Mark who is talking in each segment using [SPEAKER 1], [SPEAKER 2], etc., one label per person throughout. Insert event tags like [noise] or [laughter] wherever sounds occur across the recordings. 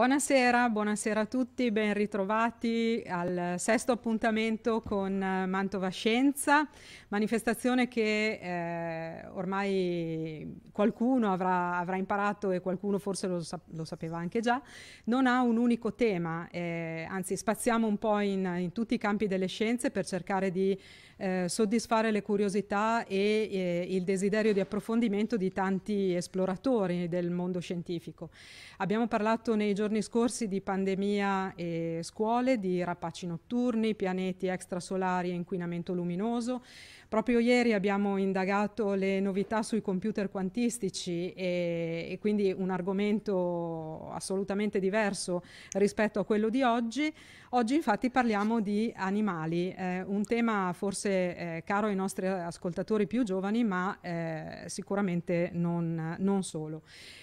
[SPEAKER 1] Buonasera, buonasera a tutti, ben ritrovati al sesto appuntamento con eh, Mantova Scienza, manifestazione che eh, ormai qualcuno avrà, avrà, imparato e qualcuno forse lo, lo, sapeva anche già, non ha un unico tema, eh, anzi spaziamo un po' in, in tutti i campi delle scienze per cercare di eh, soddisfare le curiosità e, e il desiderio di approfondimento di tanti esploratori del mondo scientifico. Abbiamo parlato nei giorni scorsi di pandemia e scuole, di rapaci notturni, pianeti extrasolari e inquinamento luminoso. Proprio ieri abbiamo indagato le novità sui computer quantistici e, e quindi un argomento assolutamente diverso rispetto a quello di oggi. Oggi infatti parliamo di animali, eh, un tema forse eh, caro ai nostri ascoltatori più giovani, ma eh, sicuramente non, non solo.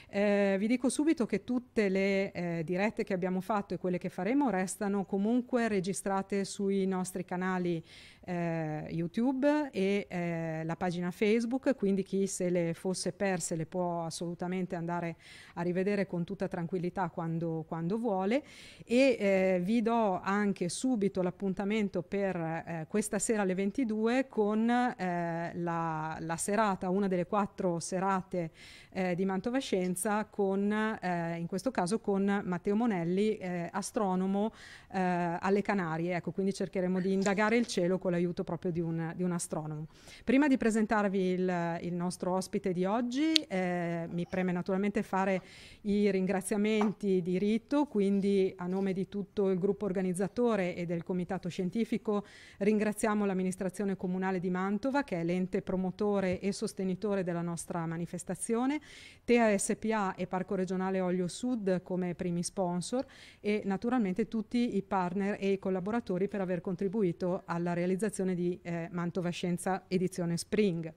[SPEAKER 1] Eh, vi dico subito che tutte le eh, dirette che abbiamo fatto e quelle che faremo restano comunque registrate sui nostri canali eh, YouTube e eh, la pagina Facebook, quindi chi se le fosse perse le può assolutamente andare a rivedere con tutta tranquillità quando, quando vuole e eh, vi do anche subito l'appuntamento per eh, questa sera alle 22 con eh, la, la, serata, una delle quattro serate eh, di Mantova Scienza con, eh, in questo caso con Matteo Monelli, eh, astronomo eh, alle Canarie. Ecco, quindi cercheremo di indagare il cielo con l'aiuto proprio di un, di un, astronomo. Prima di presentarvi il, il nostro ospite di oggi, eh, mi preme naturalmente fare i ringraziamenti di rito, quindi a nome di tutto il gruppo organizzatore e del comitato scientifico ringraziamo l'amministrazione comunale di Mantova che è l'ente promotore e sostenitore della nostra manifestazione TEA SPA e Parco Regionale Olio Sud come primi sponsor e naturalmente tutti i partner e i collaboratori per aver contribuito alla realizzazione di eh, Mantova Scienza edizione Spring.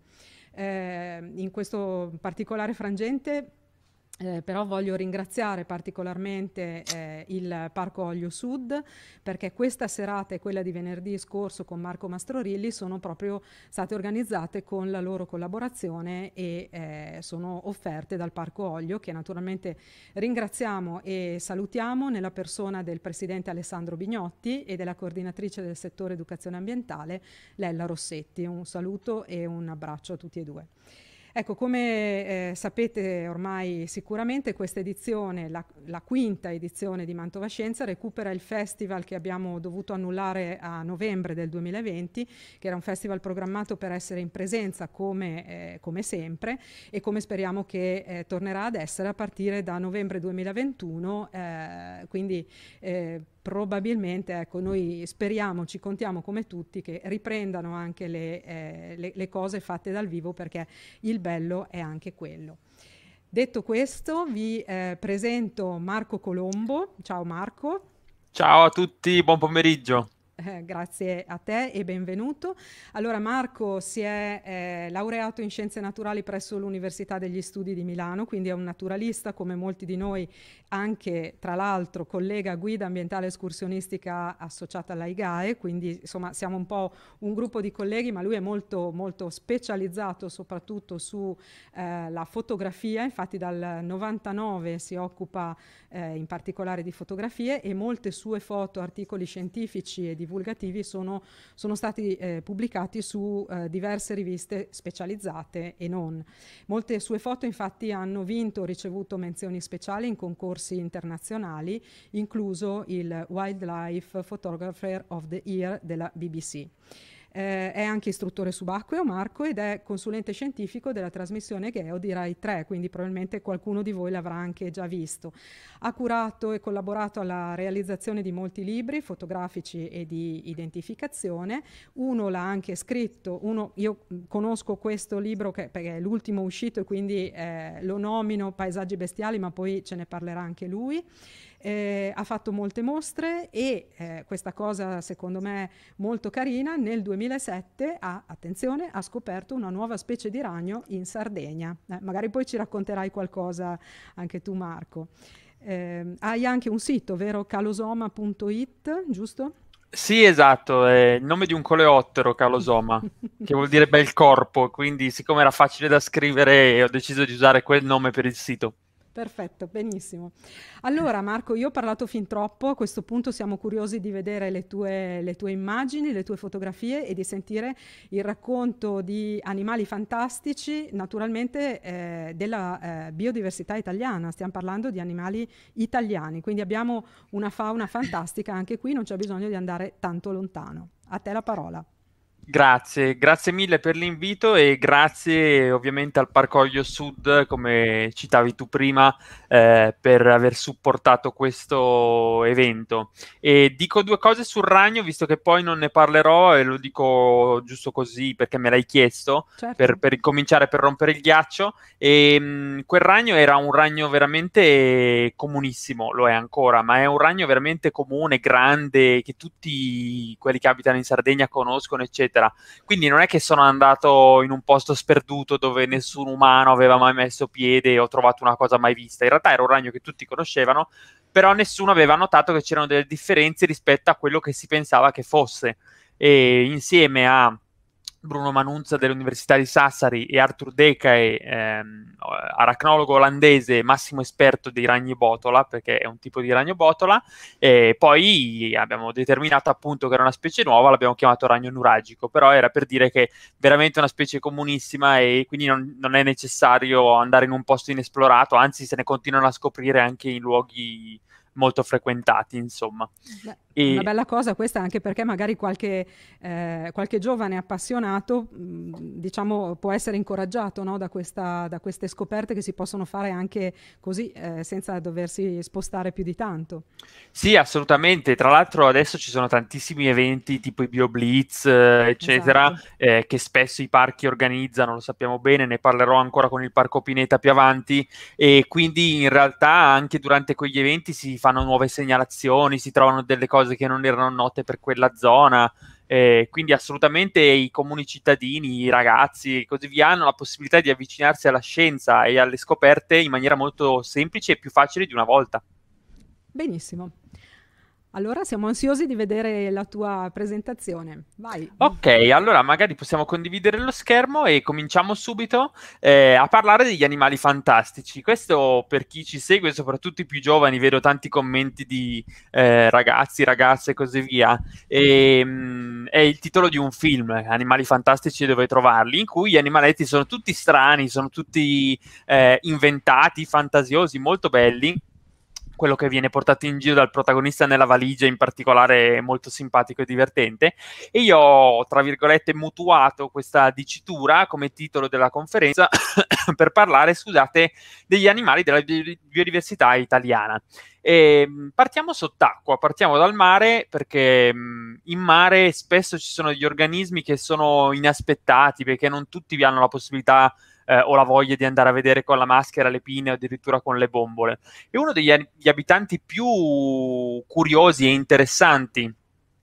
[SPEAKER 1] Eh, in questo particolare frangente eh, però voglio ringraziare particolarmente eh, il Parco Olio Sud perché questa serata e quella di venerdì scorso con Marco Mastrorilli sono proprio state organizzate con la loro collaborazione e eh, sono offerte dal Parco Olio che naturalmente ringraziamo e salutiamo nella persona del Presidente Alessandro Bignotti e della coordinatrice del settore educazione ambientale Lella Rossetti. Un saluto e un abbraccio a tutti e due. Ecco, come eh, sapete ormai sicuramente, questa edizione, la, la, quinta edizione di Mantova Scienza, recupera il festival che abbiamo dovuto annullare a novembre del 2020, che era un festival programmato per essere in presenza come, eh, come sempre e come speriamo che eh, tornerà ad essere a partire da novembre 2021, eh, quindi eh, probabilmente ecco, noi speriamo, ci contiamo come tutti che riprendano anche le, eh, le, le cose fatte dal vivo perché il bello è anche quello. Detto questo, vi eh, presento Marco Colombo. Ciao Marco.
[SPEAKER 2] Ciao a tutti, buon pomeriggio.
[SPEAKER 1] Eh, grazie a te e benvenuto. Allora Marco si è eh, laureato in scienze naturali presso l'Università degli Studi di Milano, quindi è un naturalista come molti di noi, anche tra l'altro collega guida ambientale escursionistica associata alla IGAE, quindi insomma siamo un po' un gruppo di colleghi, ma lui è molto, molto specializzato soprattutto sulla eh, fotografia, infatti dal 99 si occupa eh, in particolare di fotografie e molte sue foto, articoli scientifici e di divulgativi sono, sono stati eh, pubblicati su eh, diverse riviste specializzate e non. Molte sue foto infatti hanno vinto o ricevuto menzioni speciali in concorsi internazionali, incluso il Wildlife Photographer of the Year della BBC. Eh, è anche istruttore subacqueo Marco ed è consulente scientifico della trasmissione Geo di Rai 3, quindi probabilmente qualcuno di voi l'avrà anche già visto. Ha curato e collaborato alla realizzazione di molti libri fotografici e di identificazione. Uno l'ha anche scritto, uno, io conosco questo libro che, perché è l'ultimo uscito e quindi eh, lo nomino Paesaggi bestiali, ma poi ce ne parlerà anche lui eh, ha fatto molte mostre e eh, questa cosa secondo me molto carina, nel 2007 ha, attenzione, ha scoperto una nuova specie di ragno in Sardegna. Eh, magari poi ci racconterai qualcosa anche tu Marco. Eh, hai anche un sito, vero? calosoma.it, giusto?
[SPEAKER 2] Sì, esatto, è il nome di un coleottero, calosoma, [laughs] che vuol dire bel corpo, quindi siccome era facile da scrivere ho deciso di usare quel nome per il sito.
[SPEAKER 1] Perfetto, benissimo. Allora Marco, io ho parlato fin troppo, a questo punto siamo curiosi di vedere le tue, le tue immagini, le tue fotografie e di sentire il racconto di animali fantastici, naturalmente eh, della eh, biodiversità italiana, stiamo parlando di animali italiani, quindi abbiamo una fauna fantastica, anche qui non c'è bisogno di andare tanto lontano. A te la parola.
[SPEAKER 2] Grazie, grazie mille per l'invito e grazie ovviamente al Parcoglio Sud, come citavi tu prima, eh, per aver supportato questo evento. E dico due cose sul ragno, visto che poi non ne parlerò e lo dico giusto così perché me l'hai chiesto, certo. per, per cominciare per rompere il ghiaccio. E, mh, mm, quel ragno era un ragno veramente comunissimo, lo è ancora, ma è un ragno veramente comune, grande, che tutti quelli che abitano in Sardegna conoscono, eccetera eccetera. Quindi non è che sono andato in un posto sperduto dove nessun umano aveva mai messo piede o trovato una cosa mai vista. In realtà era un ragno che tutti conoscevano, però nessuno aveva notato che c'erano delle differenze rispetto a quello che si pensava che fosse. E insieme a Bruno Manunza dell'Università di Sassari e Arthur Decae, ehm, aracnologo olandese, massimo esperto di ragni botola, perché è un tipo di ragno botola, e poi abbiamo determinato appunto che era una specie nuova, l'abbiamo chiamato ragno nuragico, però era per dire che è veramente una specie comunissima e quindi non, non è necessario andare in un posto inesplorato, anzi se ne continuano a scoprire anche in luoghi molto frequentati, insomma. Beh, e... Una bella
[SPEAKER 1] cosa questa anche perché magari qualche, eh, qualche giovane appassionato, mm, diciamo, può essere incoraggiato no, da, questa, da, queste scoperte che si possono fare anche così, eh, senza doversi spostare più di tanto.
[SPEAKER 2] Sì, assolutamente. Tra l'altro adesso ci sono tantissimi eventi tipo i BioBlitz, eh, eccetera, esatto. Eh, che spesso i parchi organizzano, lo sappiamo bene, ne parlerò ancora con il Parco Pineta più avanti, e quindi in realtà anche durante quegli eventi si fanno nuove segnalazioni, si trovano delle cose che non erano note per quella zona. Eh, quindi assolutamente i comuni cittadini, i ragazzi e così via hanno la possibilità di avvicinarsi alla scienza e alle scoperte in maniera molto semplice e più facile di una volta.
[SPEAKER 1] Benissimo. Allora siamo ansiosi di vedere la tua presentazione. Vai.
[SPEAKER 2] Ok, allora magari possiamo condividere lo schermo e cominciamo subito eh, a parlare degli animali fantastici. Questo per chi ci segue, soprattutto i più giovani, vedo tanti commenti di eh, ragazzi, ragazze e così via. E, ehm, mh, è il titolo di un film, Animali fantastici dove trovarli, in cui gli animaletti sono tutti strani, sono tutti eh, inventati, fantasiosi, molto belli quello che viene portato in giro dal protagonista nella valigia in particolare molto simpatico e divertente e io ho tra virgolette mutuato questa dicitura come titolo della conferenza [coughs] per parlare scusate degli animali della biodiversità italiana e ehm, partiamo sott'acqua, partiamo dal mare perché mm, in mare spesso ci sono gli organismi che sono inaspettati perché non tutti vi hanno la possibilità di eh, o la voglia di andare a vedere con la maschera le pine o addirittura con le bombole. E uno degli abitanti più curiosi e interessanti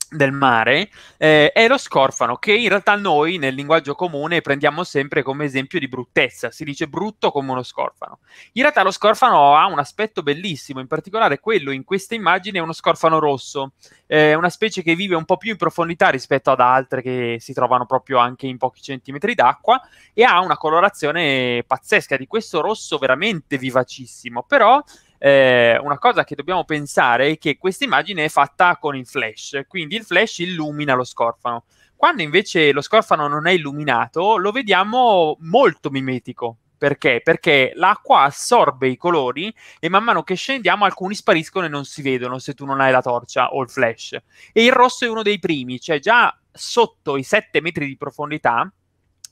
[SPEAKER 2] del mare eh, è lo scorfano che in realtà noi nel linguaggio comune prendiamo sempre come esempio di bruttezza si dice brutto come uno scorfano in realtà lo scorfano ha un aspetto bellissimo in particolare quello in questa immagine è uno scorfano rosso eh, una specie che vive un po' più in profondità rispetto ad altre che si trovano proprio anche in pochi centimetri d'acqua e ha una colorazione pazzesca di questo rosso veramente vivacissimo però eh, una cosa che dobbiamo pensare è che questa immagine è fatta con il flash, quindi il flash illumina lo scorfano. Quando invece lo scorfano non è illuminato, lo vediamo molto mimetico. Perché? Perché l'acqua assorbe i colori e man mano che scendiamo alcuni spariscono e non si vedono se tu non hai la torcia o il flash. E il rosso è uno dei primi, cioè già sotto i 7 metri di profondità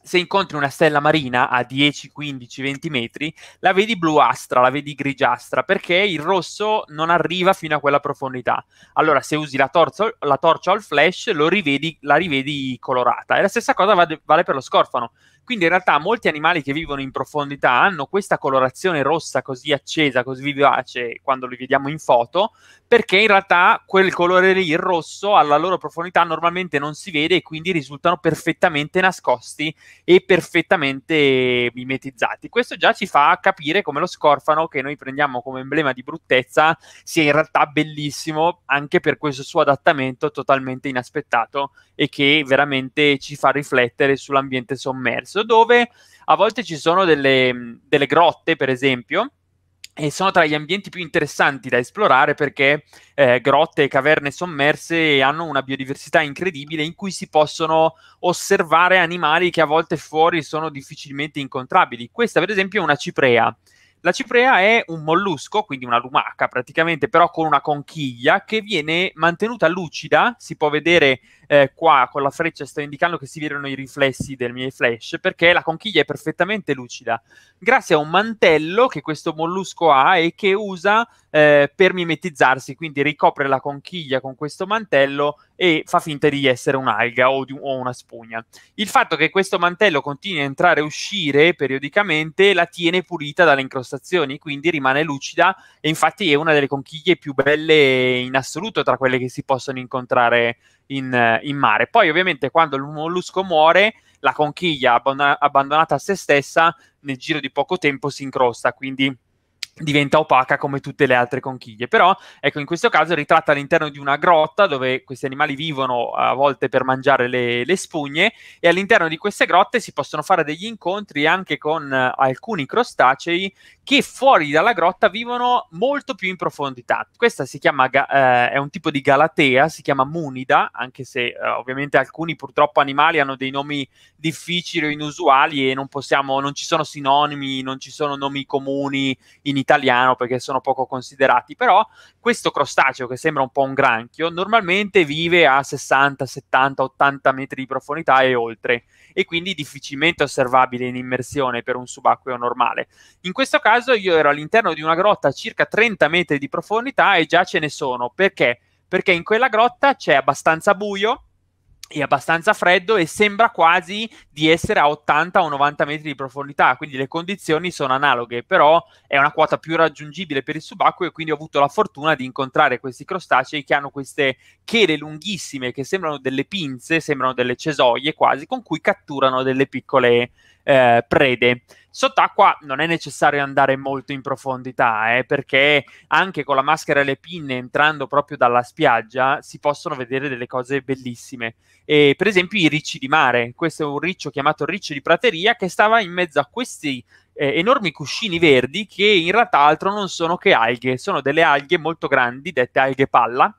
[SPEAKER 2] se incontri una stella marina a 10, 15, 20 metri, la vedi bluastra, la vedi grigiastra, perché il rosso non arriva fino a quella profondità. Allora, se usi la, torcia, la torcia o il flash, rivedi, la rivedi colorata. E la stessa cosa vale per lo scorfano. Quindi in realtà molti animali che vivono in profondità hanno questa colorazione rossa così accesa, così vivace quando li vediamo in foto, perché in realtà quel colore lì, il rosso, alla loro profondità normalmente non si vede e quindi risultano perfettamente nascosti e perfettamente mimetizzati. Questo già ci fa capire come lo scorfano che noi prendiamo come emblema di bruttezza sia in realtà bellissimo anche per questo suo adattamento totalmente inaspettato e che veramente ci fa riflettere sull'ambiente sommerso. Pass, dove a volte ci sono delle, delle grotte, per esempio, e sono tra gli ambienti più interessanti da esplorare perché eh, grotte e caverne sommerse hanno una biodiversità incredibile in cui si possono osservare animali che a volte fuori sono difficilmente incontrabili. Questa, per esempio, è una ciprea. La ciprea è un mollusco, quindi una lumaca praticamente, però con una conchiglia che viene mantenuta lucida, si può vedere eh, qua con la freccia sto indicando che si vedono i riflessi del mio flash, perché la conchiglia è perfettamente lucida, grazie a un mantello che questo mollusco ha e che usa eh, per mimetizzarsi, quindi ricopre la conchiglia con questo mantello e fa finta di essere un'alga o, un, o una spugna. Il fatto che questo mantello continui a entrare e uscire periodicamente la tiene pulita dalle incrostazioni, quindi rimane lucida e infatti è una delle conchiglie più belle in assoluto tra quelle che si possono incontrare in, eh, in mare. Poi ovviamente quando il mollusco muore, la conchiglia abbandonata a se stessa nel giro di poco tempo si incrosta, quindi diventa opaca come tutte le altre conchiglie. Però, ecco, in questo caso ritratta all'interno di una grotta dove questi animali vivono a volte per mangiare le, le spugne e all'interno di queste grotte si possono fare degli incontri anche con eh, alcuni crostacei che fuori dalla grotta vivono molto più in profondità. Questa si chiama, eh, è un tipo di galatea, si chiama munida, anche se eh, ovviamente alcuni purtroppo animali hanno dei nomi difficili o inusuali e non possiamo, non ci sono sinonimi, non ci sono nomi comuni in italiano italiano perché sono poco considerati, però questo crostaceo che sembra un po' un granchio normalmente vive a 60, 70, 80 metri di profondità e oltre e quindi difficilmente osservabile in immersione per un subacqueo normale. In questo caso io ero all'interno di una grotta a circa 30 metri di profondità e già ce ne sono, perché? Perché in quella grotta c'è abbastanza buio è abbastanza freddo e sembra quasi di essere a 80 o 90 metri di profondità, quindi le condizioni sono analoghe, però è una quota più raggiungibile per il subacqueo e quindi ho avuto la fortuna di incontrare questi crostacei che hanno queste chele lunghissime che sembrano delle pinze, sembrano delle cesoie quasi, con cui catturano delle piccole eh, prede. Sott'acqua non è necessario andare molto in profondità, eh, perché anche con la maschera e le pinne, entrando proprio dalla spiaggia, si possono vedere delle cose bellissime. E, per esempio i ricci di mare, questo è un riccio chiamato riccio di prateria che stava in mezzo a questi eh, enormi cuscini verdi che in realtà altro non sono che alghe, sono delle alghe molto grandi, dette alghe palla,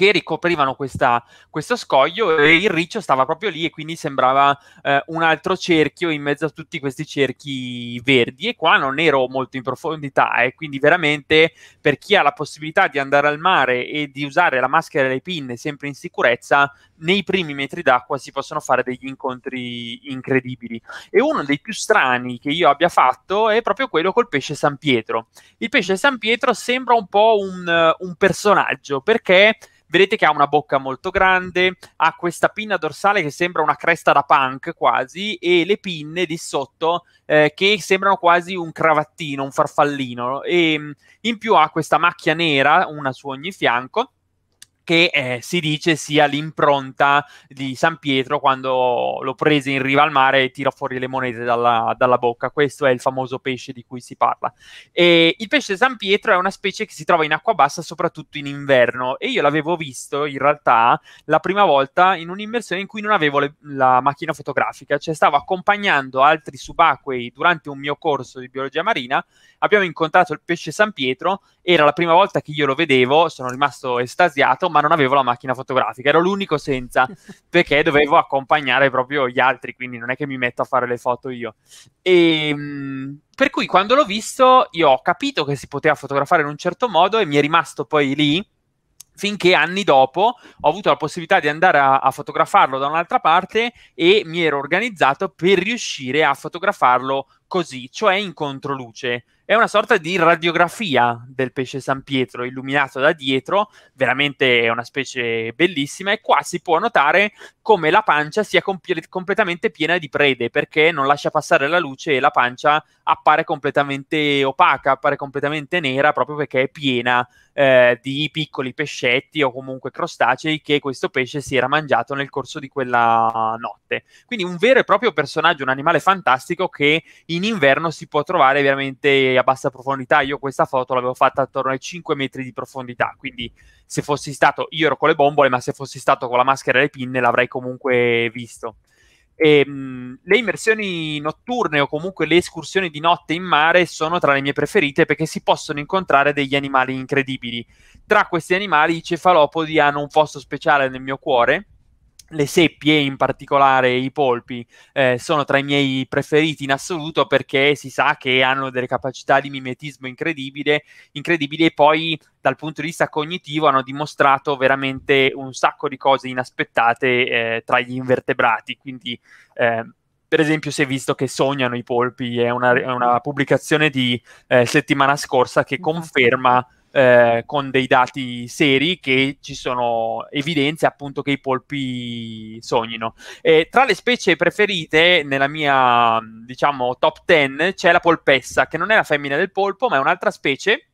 [SPEAKER 2] che ricoprivano questa, questo scoglio e il riccio stava proprio lì e quindi sembrava eh, un altro cerchio in mezzo a tutti questi cerchi verdi e qua non ero molto in profondità e eh, quindi veramente per chi ha la possibilità di andare al mare e di usare la maschera e le pinne sempre in sicurezza, nei primi metri d'acqua si possono fare degli incontri incredibili e uno dei più strani che io abbia fatto è proprio quello col pesce San Pietro. Il pesce San Pietro sembra un po' un, un personaggio perché Vedete che ha una bocca molto grande, ha questa pinna dorsale che sembra una cresta da punk quasi e le pinne di sotto eh, che sembrano quasi un cravattino, un farfallino e ehm, in più ha questa macchia nera, una su ogni fianco che eh, si dice sia l'impronta di San Pietro quando lo prese in riva al mare e tirò fuori le monete dalla, dalla bocca. Questo è il famoso pesce di cui si parla. E il pesce San Pietro è una specie che si trova in acqua bassa soprattutto in inverno e io l'avevo visto in realtà la prima volta in un'immersione in cui non avevo le, la macchina fotografica, cioè stavo accompagnando altri subacquei durante un mio corso di biologia marina, abbiamo incontrato il pesce San Pietro, era la prima volta che io lo vedevo, sono rimasto estasiato, ma ma non avevo la macchina fotografica, ero l'unico senza, [laughs] perché dovevo accompagnare proprio gli altri, quindi non è che mi metto a fare le foto io. E, ehm, per cui quando l'ho visto io ho capito che si poteva fotografare in un certo modo e mi è rimasto poi lì finché anni dopo ho avuto la possibilità di andare a, a, fotografarlo da un'altra parte e mi ero organizzato per riuscire a fotografarlo così, cioè in controluce. È una sorta di radiografia del pesce San Pietro illuminato da dietro, veramente è una specie bellissima e qua si può notare come la pancia sia comp- completamente piena di prede perché non lascia passare la luce e la pancia appare completamente opaca, appare completamente nera proprio perché è piena eh, di piccoli pescetti o comunque crostacei che questo pesce si era mangiato nel corso di quella notte. Quindi un vero e proprio personaggio, un animale fantastico che in in inverno si può trovare veramente a bassa profondità. Io questa foto l'avevo fatta attorno ai 5 metri di profondità, quindi se fossi stato, io ero con le bombole, ma se fossi stato con la maschera e le pinne l'avrei comunque visto. E, ehm, mh, le immersioni notturne o comunque le escursioni di notte in mare sono tra le mie preferite perché si possono incontrare degli animali incredibili. Tra questi animali i cefalopodi hanno un posto speciale nel mio cuore le seppie, in particolare i polpi, eh, sono tra i miei preferiti in assoluto perché si sa che hanno delle capacità di mimetismo incredibile, incredibili e poi dal punto di vista cognitivo hanno dimostrato veramente un sacco di cose inaspettate eh, tra gli invertebrati, quindi eh, per esempio si è visto che sognano i polpi, è una, è una pubblicazione di eh, settimana scorsa che esatto. conferma eh, con dei dati seri che ci sono evidenze appunto che i polpi sognino. E tra le specie preferite, nella mia diciamo top 10, c'è la polpessa, che non è la femmina del polpo, ma è un'altra specie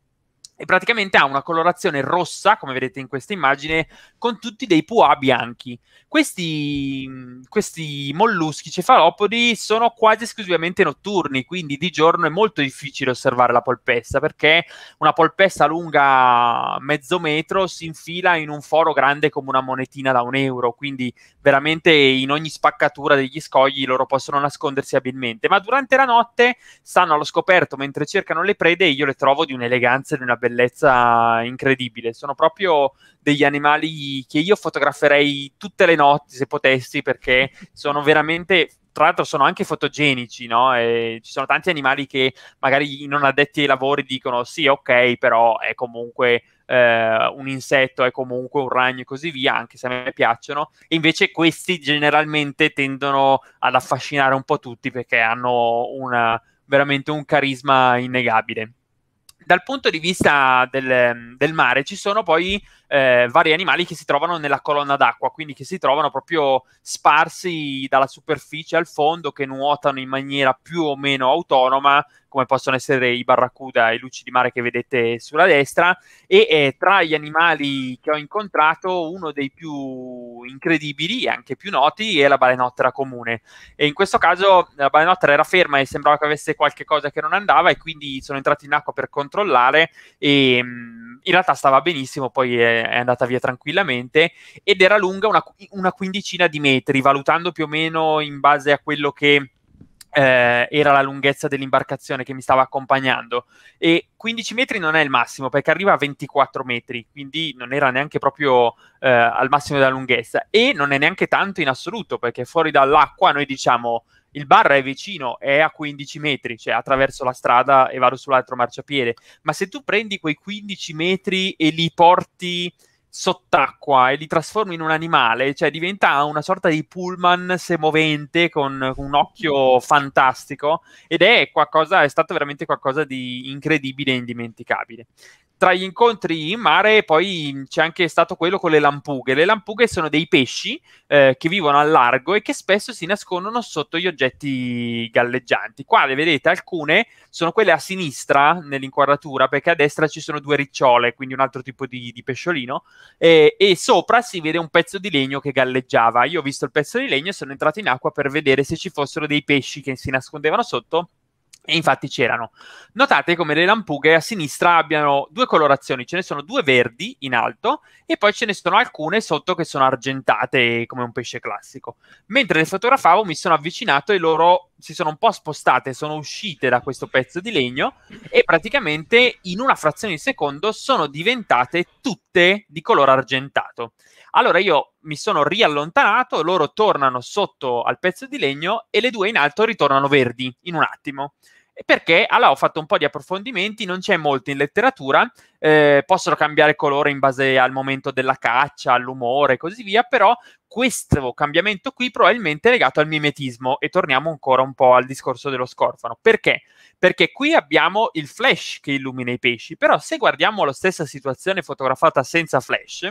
[SPEAKER 2] e praticamente ha una colorazione rossa, come vedete in questa immagine, con tutti dei puà bianchi. Questi, questi, molluschi cefalopodi sono quasi esclusivamente notturni, quindi di giorno è molto difficile osservare la polpessa, perché una polpessa lunga mezzo metro si infila in un foro grande come una monetina da un euro, quindi veramente in ogni spaccatura degli scogli loro possono nascondersi abilmente, ma durante la notte stanno allo scoperto mentre cercano le prede e io le trovo di un'eleganza e di una bellezza bellezza incredibile. Sono proprio degli animali che io fotograferei tutte le notti se potessi perché sono veramente tra l'altro sono anche fotogenici, no? E ci sono tanti animali che magari non addetti ai lavori dicono sì, ok, però è comunque eh, un insetto, è comunque un ragno e così via, anche se a me piacciono. E invece questi generalmente tendono ad affascinare un po' tutti perché hanno una, veramente un carisma innegabile. Dal punto di vista del, del mare ci sono poi eh, vari animali che si trovano nella colonna d'acqua, quindi che si trovano proprio sparsi dalla superficie al fondo, che nuotano in maniera più o meno autonoma, come possono essere i barracuda e i luci di mare che vedete sulla destra. E eh, tra gli animali che ho incontrato, uno dei più incredibili e anche più noti è la balenottera comune. E in questo caso la balenottera era ferma e sembrava che avesse qualche cosa che non andava, e quindi sono entrato in acqua per controllare. E mh, mm, in realtà stava benissimo, poi è eh, è andata via tranquillamente ed era lunga una, una quindicina di metri, valutando più o meno in base a quello che eh, era la lunghezza dell'imbarcazione che mi stava accompagnando e 15 metri non è il massimo perché arriva a 24 metri quindi non era neanche proprio eh, al massimo della lunghezza e non è neanche tanto in assoluto perché fuori dall'acqua noi diciamo il bar è vicino, è a 15 metri, cioè attraverso la strada e vado sull'altro marciapiede, ma se tu prendi quei 15 metri e li porti sott'acqua e li trasformi in un animale, cioè diventa una sorta di pullman semovente con un occhio fantastico ed è qualcosa, è stato veramente qualcosa di incredibile e indimenticabile tra gli incontri in mare poi c'è anche stato quello con le lampughe. Le lampughe sono dei pesci eh, che vivono al largo e che spesso si nascondono sotto gli oggetti galleggianti. Qua le vedete alcune, sono quelle a sinistra nell'inquadratura perché a destra ci sono due ricciole, quindi un altro tipo di, di pesciolino eh, e sopra si vede un pezzo di legno che galleggiava. Io ho visto il pezzo di legno e sono entrato in acqua per vedere se ci fossero dei pesci che si nascondevano sotto e infatti c'erano. Notate come le lampughe a sinistra abbiano due colorazioni, ce ne sono due verdi in alto e poi ce ne sono alcune sotto che sono argentate come un pesce classico. Mentre le fotografavo mi sono avvicinato e loro si sono un po' spostate, sono uscite da questo pezzo di legno e praticamente in una frazione di secondo sono diventate tutte di colore argentato. Allora io mi sono riallontanato, loro tornano sotto al pezzo di legno e le due in alto ritornano verdi in un attimo perché allora ho fatto un po' di approfondimenti, non c'è molto in letteratura, eh, possono cambiare colore in base al momento della caccia, all'umore e così via, però questo cambiamento qui probabilmente è legato al mimetismo e torniamo ancora un po' al discorso dello scorfano. Perché? Perché qui abbiamo il flash che illumina i pesci, però se guardiamo la stessa situazione fotografata senza flash,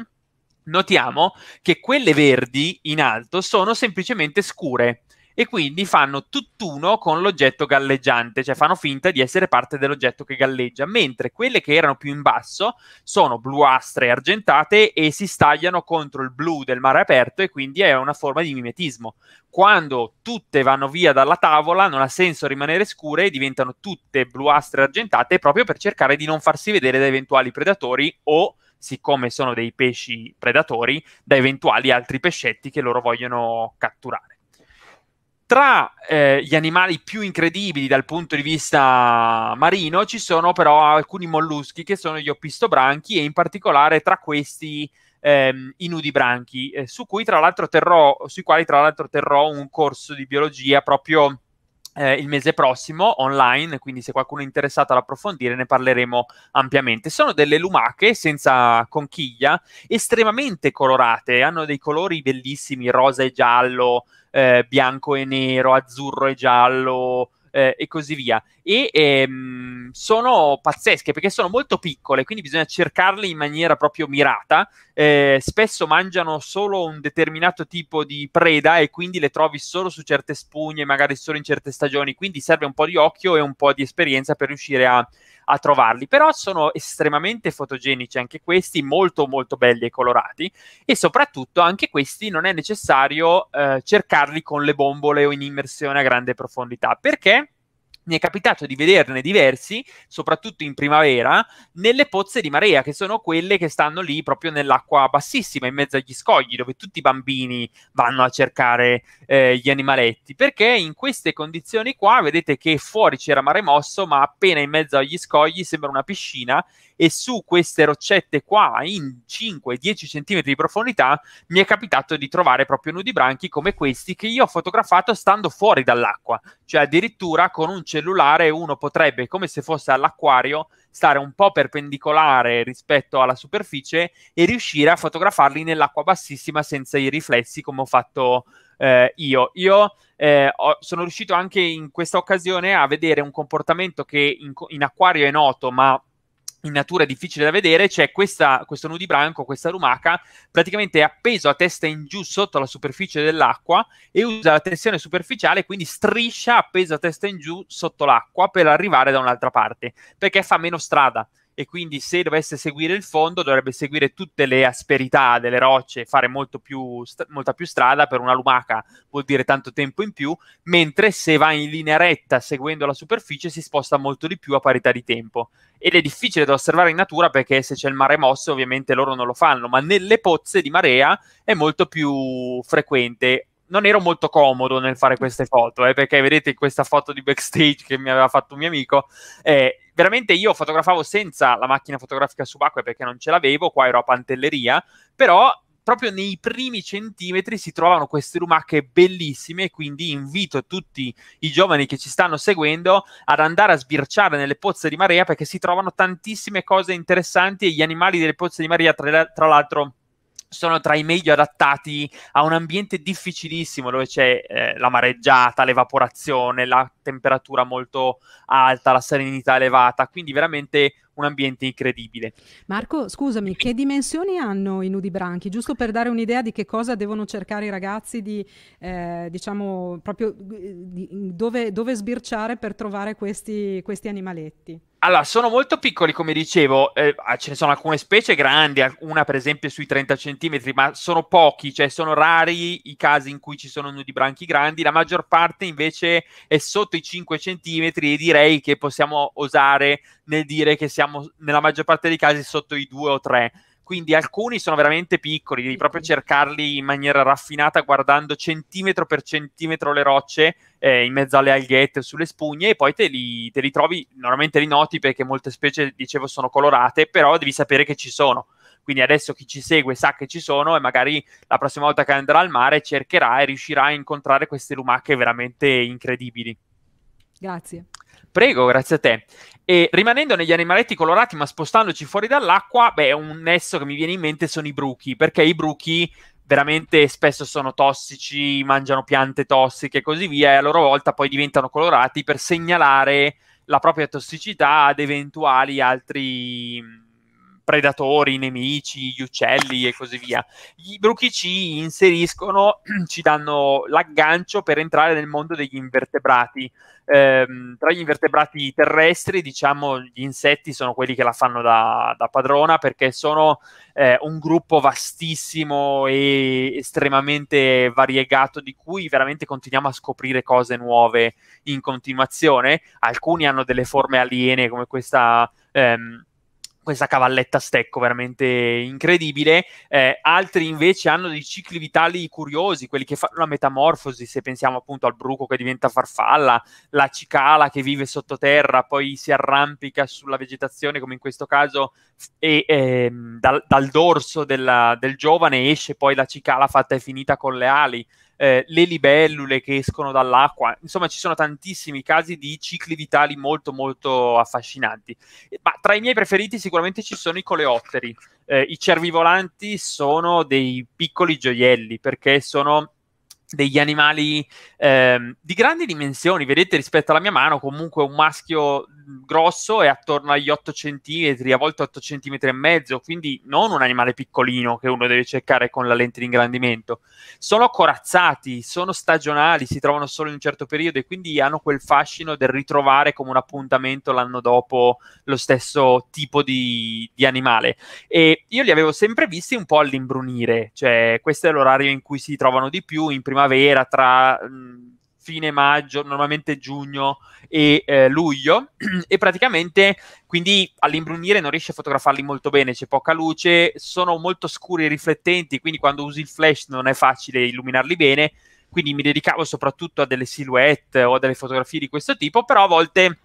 [SPEAKER 2] notiamo che quelle verdi in alto sono semplicemente scure e quindi fanno tutt'uno con l'oggetto galleggiante, cioè fanno finta di essere parte dell'oggetto che galleggia, mentre quelle che erano più in basso sono bluastre e argentate e si stagliano contro il blu del mare aperto e quindi è una forma di mimetismo. Quando tutte vanno via dalla tavola non ha senso rimanere scure e diventano tutte bluastre e argentate proprio per cercare di non farsi vedere da eventuali predatori o siccome sono dei pesci predatori, da eventuali altri pescetti che loro vogliono catturare. Tra eh, gli animali più incredibili dal punto di vista marino ci sono però alcuni molluschi che sono gli opistobranchi e in particolare tra questi ehm, i nudibranchi, eh, su cui tra l'altro terrò, sui quali tra l'altro terrò un corso di biologia proprio eh, il mese prossimo online, quindi se qualcuno è interessato ad approfondire ne parleremo ampiamente. Sono delle lumache senza conchiglia, estremamente colorate, hanno dei colori bellissimi, rosa e giallo, eh, bianco e nero, azzurro e giallo eh, e così via e ehm, sono pazzesche perché sono molto piccole, quindi bisogna cercarle in maniera proprio mirata. Eh, spesso mangiano solo un determinato tipo di preda e quindi le trovi solo su certe spugne, magari solo in certe stagioni, quindi serve un po' di occhio e un po' di esperienza per riuscire a, a trovarli. Però sono estremamente fotogenici anche questi, molto molto belli e colorati e soprattutto anche questi non è necessario eh, cercarli con le bombole o in immersione a grande profondità perché mi è capitato di vederne diversi, soprattutto in primavera, nelle pozze di marea, che sono quelle che stanno lì proprio nell'acqua bassissima, in mezzo agli scogli, dove tutti i bambini vanno a cercare eh, gli animaletti. Perché in queste condizioni qua, vedete che fuori c'era mare mosso, ma appena in mezzo agli scogli sembra una piscina e su queste roccette qua in 5-10 cm di profondità mi è capitato di trovare proprio nudi branchi come questi che io ho fotografato stando fuori dall'acqua, cioè addirittura con un cellulare uno potrebbe come se fosse all'acquario stare un po' perpendicolare rispetto alla superficie e riuscire a fotografarli nell'acqua bassissima senza i riflessi come ho fatto eh, io. Io eh, ho, sono riuscito anche in questa occasione a vedere un comportamento che in, in acquario è noto, ma in natura è difficile da vedere, c'è questa, questo nudibranco, questa lumaca, praticamente è appeso a testa in giù sotto la superficie dell'acqua e usa la tensione superficiale, quindi striscia appeso a testa in giù sotto l'acqua per arrivare da un'altra parte, perché fa meno strada e quindi se dovesse seguire il fondo dovrebbe seguire tutte le asperità delle rocce e fare più, st- molta più strada per una lumaca vuol dire tanto tempo in più mentre se va in linea retta seguendo la superficie si sposta molto di più a parità di tempo ed è difficile da osservare in natura perché se c'è il mare mosso ovviamente loro non lo fanno ma nelle pozze di marea è molto più frequente non ero molto comodo nel fare queste foto, eh, perché vedete questa foto di backstage che mi aveva fatto un mio amico, eh, veramente io fotografavo senza la macchina fotografica subacquea perché non ce l'avevo, qua ero a Pantelleria, però proprio nei primi centimetri si trovano queste lumache bellissime, quindi invito tutti i giovani che ci stanno seguendo ad andare a sbirciare nelle pozze di Maria perché si trovano tantissime cose interessanti e gli animali delle pozze di Maria tra, tra l'altro sono tra i meglio adattati a un ambiente difficilissimo dove c'è eh, la mareggiata, l'evaporazione, la temperatura molto alta, la salinità elevata, quindi veramente un ambiente incredibile.
[SPEAKER 1] Marco, scusami, che dimensioni hanno i nudi branchi? Giusto per dare un'idea di che cosa devono cercare i ragazzi di, eh, diciamo, proprio di, dove, dove, sbirciare per trovare questi, questi animaletti?
[SPEAKER 2] Allora, sono molto piccoli, come dicevo, eh, ah, ce ne sono alcune specie grandi, una per esempio sui 30 cm, ma sono pochi, cioè sono rari i casi in cui ci sono nudibranchi grandi, la maggior parte invece è sotto i 5 cm e direi che possiamo osare nel dire che siamo siamo nella maggior parte dei casi sotto i due o tre. Quindi alcuni sono veramente piccoli, devi proprio cercarli in maniera raffinata guardando centimetro per centimetro le rocce eh, in mezzo alle alghette sulle spugne e poi te li, te li trovi, normalmente li noti perché molte specie, dicevo, sono colorate, però devi sapere che ci sono. Quindi adesso chi ci segue sa che ci sono e magari la prossima volta che andrà al mare cercherà e riuscirà a incontrare queste lumache veramente incredibili. Grazie. Prego, grazie a te. E rimanendo negli animaletti colorati, ma spostandoci fuori dall'acqua, beh, un nesso che mi viene in mente sono i bruchi, perché i bruchi veramente spesso sono tossici, mangiano piante tossiche e così via, e a loro volta poi diventano colorati per segnalare la propria tossicità ad eventuali altri predatori, nemici, gli uccelli e così via. I bruchi ci inseriscono, [clears throat] ci danno l'aggancio per entrare nel mondo degli invertebrati. Ehm, tra gli invertebrati terrestri, diciamo, gli insetti sono quelli che la fanno da, da padrona perché sono eh, un gruppo vastissimo e estremamente variegato di cui veramente continuiamo a scoprire cose nuove in continuazione. Alcuni hanno delle forme aliene come questa... Ehm, questa cavalletta stecco veramente incredibile. Eh, altri invece hanno dei cicli vitali curiosi, quelli che fanno la metamorfosi, se pensiamo appunto al bruco che diventa farfalla, la cicala che vive sottoterra, poi si arrampica sulla vegetazione, come in questo caso, e eh, dal, dal, dorso della, del giovane esce poi la cicala fatta e finita con le ali eh, le libellule che escono dall'acqua, insomma ci sono tantissimi casi di cicli vitali molto molto affascinanti. Ma tra i miei preferiti sicuramente ci sono i coleotteri. Eh, I volanti sono dei piccoli gioielli perché sono degli animali eh, di grandi dimensioni, vedete rispetto alla mia mano comunque un maschio grosso è attorno agli 8 centimetri, a volte 8 centimetri e mezzo, quindi non un animale piccolino che uno deve cercare con la lente di ingrandimento. Sono corazzati, sono stagionali, si trovano solo in un certo periodo e quindi hanno quel fascino del ritrovare come un appuntamento l'anno dopo lo stesso tipo di, di animale. E io li avevo sempre visti un po' all'imbrunire, cioè questo è l'orario in cui si trovano di più, in primavera tra... Mh, mm, fine maggio, normalmente giugno e eh, luglio [clears throat] e praticamente quindi all'imbrunire non riesce a fotografarli molto bene, c'è poca luce, sono molto scuri e riflettenti, quindi quando usi il flash non è facile illuminarli bene, quindi mi dedicavo soprattutto a delle silhouette o a delle fotografie di questo tipo, però a volte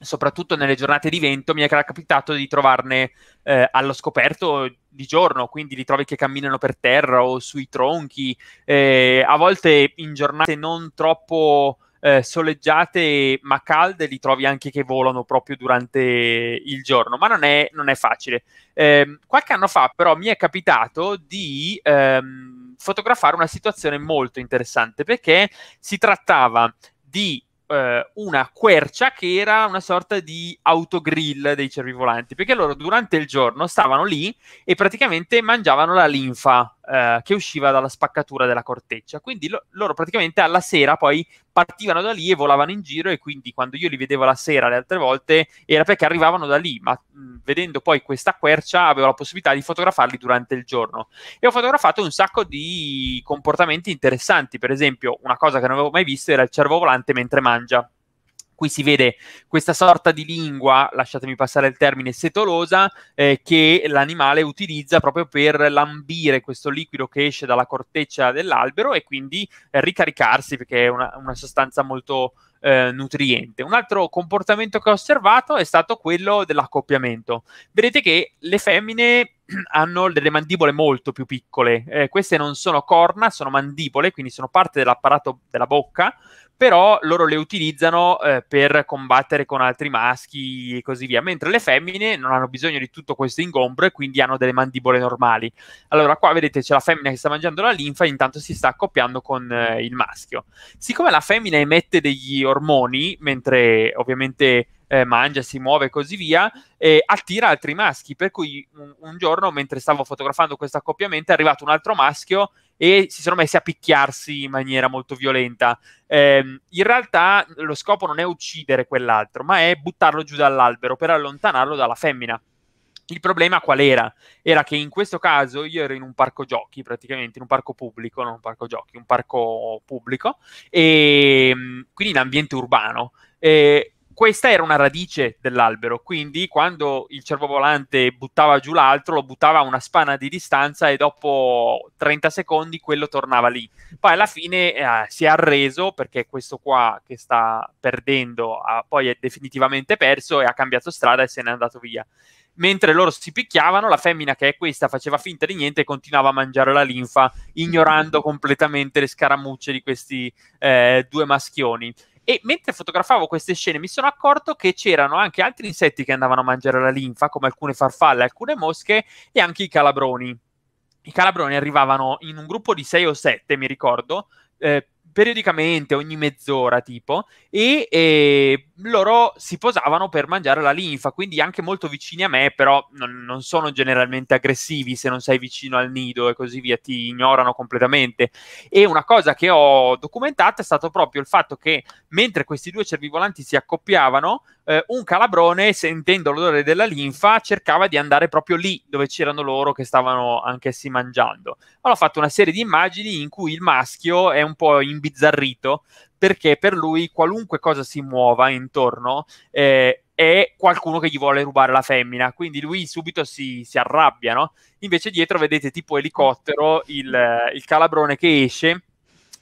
[SPEAKER 2] soprattutto nelle giornate di vento, mi è capitato di trovarne eh, allo scoperto di giorno, quindi li trovi che camminano per terra o sui tronchi, eh, a volte in giornate non troppo eh, soleggiate ma calde, li trovi anche che volano proprio durante il giorno, ma non è, non è facile. Ehm, qualche anno fa però mi è capitato di ehm, fotografare una situazione molto interessante perché si trattava di eh, una quercia che era una sorta di autogrill dei cervi volanti, perché loro durante il giorno stavano lì e praticamente mangiavano la linfa eh, che usciva dalla spaccatura della corteccia, quindi lo- loro praticamente alla sera poi partivano da lì e volavano in giro e quindi quando io li vedevo la sera le altre volte era perché arrivavano da lì, ma mh, mm, vedendo poi questa quercia avevo la possibilità di fotografarli durante il giorno e ho fotografato un sacco di comportamenti interessanti, per esempio una cosa che non avevo mai visto era il cervo volante mentre mangia qui si vede questa sorta di lingua, lasciatemi passare il termine, setolosa, eh, che l'animale utilizza proprio per lambire questo liquido che esce dalla corteccia dell'albero e quindi eh, ricaricarsi, perché è una, una sostanza molto eh, nutriente. Un altro comportamento che ho osservato è stato quello dell'accoppiamento. Vedete che le femmine [clears throat] hanno delle mandibole molto più piccole. Eh, queste non sono corna, sono mandibole, quindi sono parte dell'apparato della bocca, però loro le utilizzano eh, per combattere con altri maschi e così via, mentre le femmine non hanno bisogno di tutto questo ingombro e quindi hanno delle mandibole normali. Allora qua vedete c'è la femmina che sta mangiando la linfa e intanto si sta accoppiando con eh, il maschio. Siccome la femmina emette degli ormoni, mentre ovviamente eh, mangia, si muove e così via, eh, attira altri maschi. Per cui un, un, giorno, mentre stavo fotografando questo accoppiamento, è arrivato un altro maschio e si sono messi a picchiarsi in maniera molto violenta. Eh, in realtà lo scopo non è uccidere quell'altro, ma è buttarlo giù dall'albero per allontanarlo dalla femmina. Il problema qual era? Era che in questo caso io ero in un parco giochi, praticamente in un parco pubblico, non un parco giochi, un parco pubblico, e ehm, quindi in ambiente urbano. E ehm, questa era una radice dell'albero, quindi quando il cervo volante buttava giù l'altro, lo buttava a una spana di distanza e dopo 30 secondi quello tornava lì. Poi alla fine eh, si è arreso perché questo qua che sta perdendo ha, poi è definitivamente perso e ha cambiato strada e se n'è andato via. Mentre loro si picchiavano, la femmina che è questa faceva finta di niente e continuava a mangiare la linfa, ignorando completamente le scaramucce di questi eh, due maschioni. E mentre fotografavo queste scene mi sono accorto che c'erano anche altri insetti che andavano a mangiare la linfa, come alcune farfalle, alcune mosche e anche i calabroni. I calabroni arrivavano in un gruppo di 6 o 7, mi ricordo, eh, periodicamente, ogni mezz'ora tipo, e, e eh, loro si posavano per mangiare la linfa, quindi anche molto vicini a me, però non, non, sono generalmente aggressivi se non sei vicino al nido e così via, ti ignorano completamente. E una cosa che ho documentato è stato proprio il fatto che mentre questi due cervivolanti si accoppiavano, eh, un calabrone, sentendo l'odore della linfa, cercava di andare proprio lì dove c'erano loro che stavano anch'essi mangiando. Allora ho fatto una serie di immagini in cui il maschio è un po' imbizzarrito perché per lui qualunque cosa si muova intorno eh, è qualcuno che gli vuole rubare la femmina, quindi lui subito si, si arrabbia, no? Invece dietro vedete tipo elicottero il, il calabrone che esce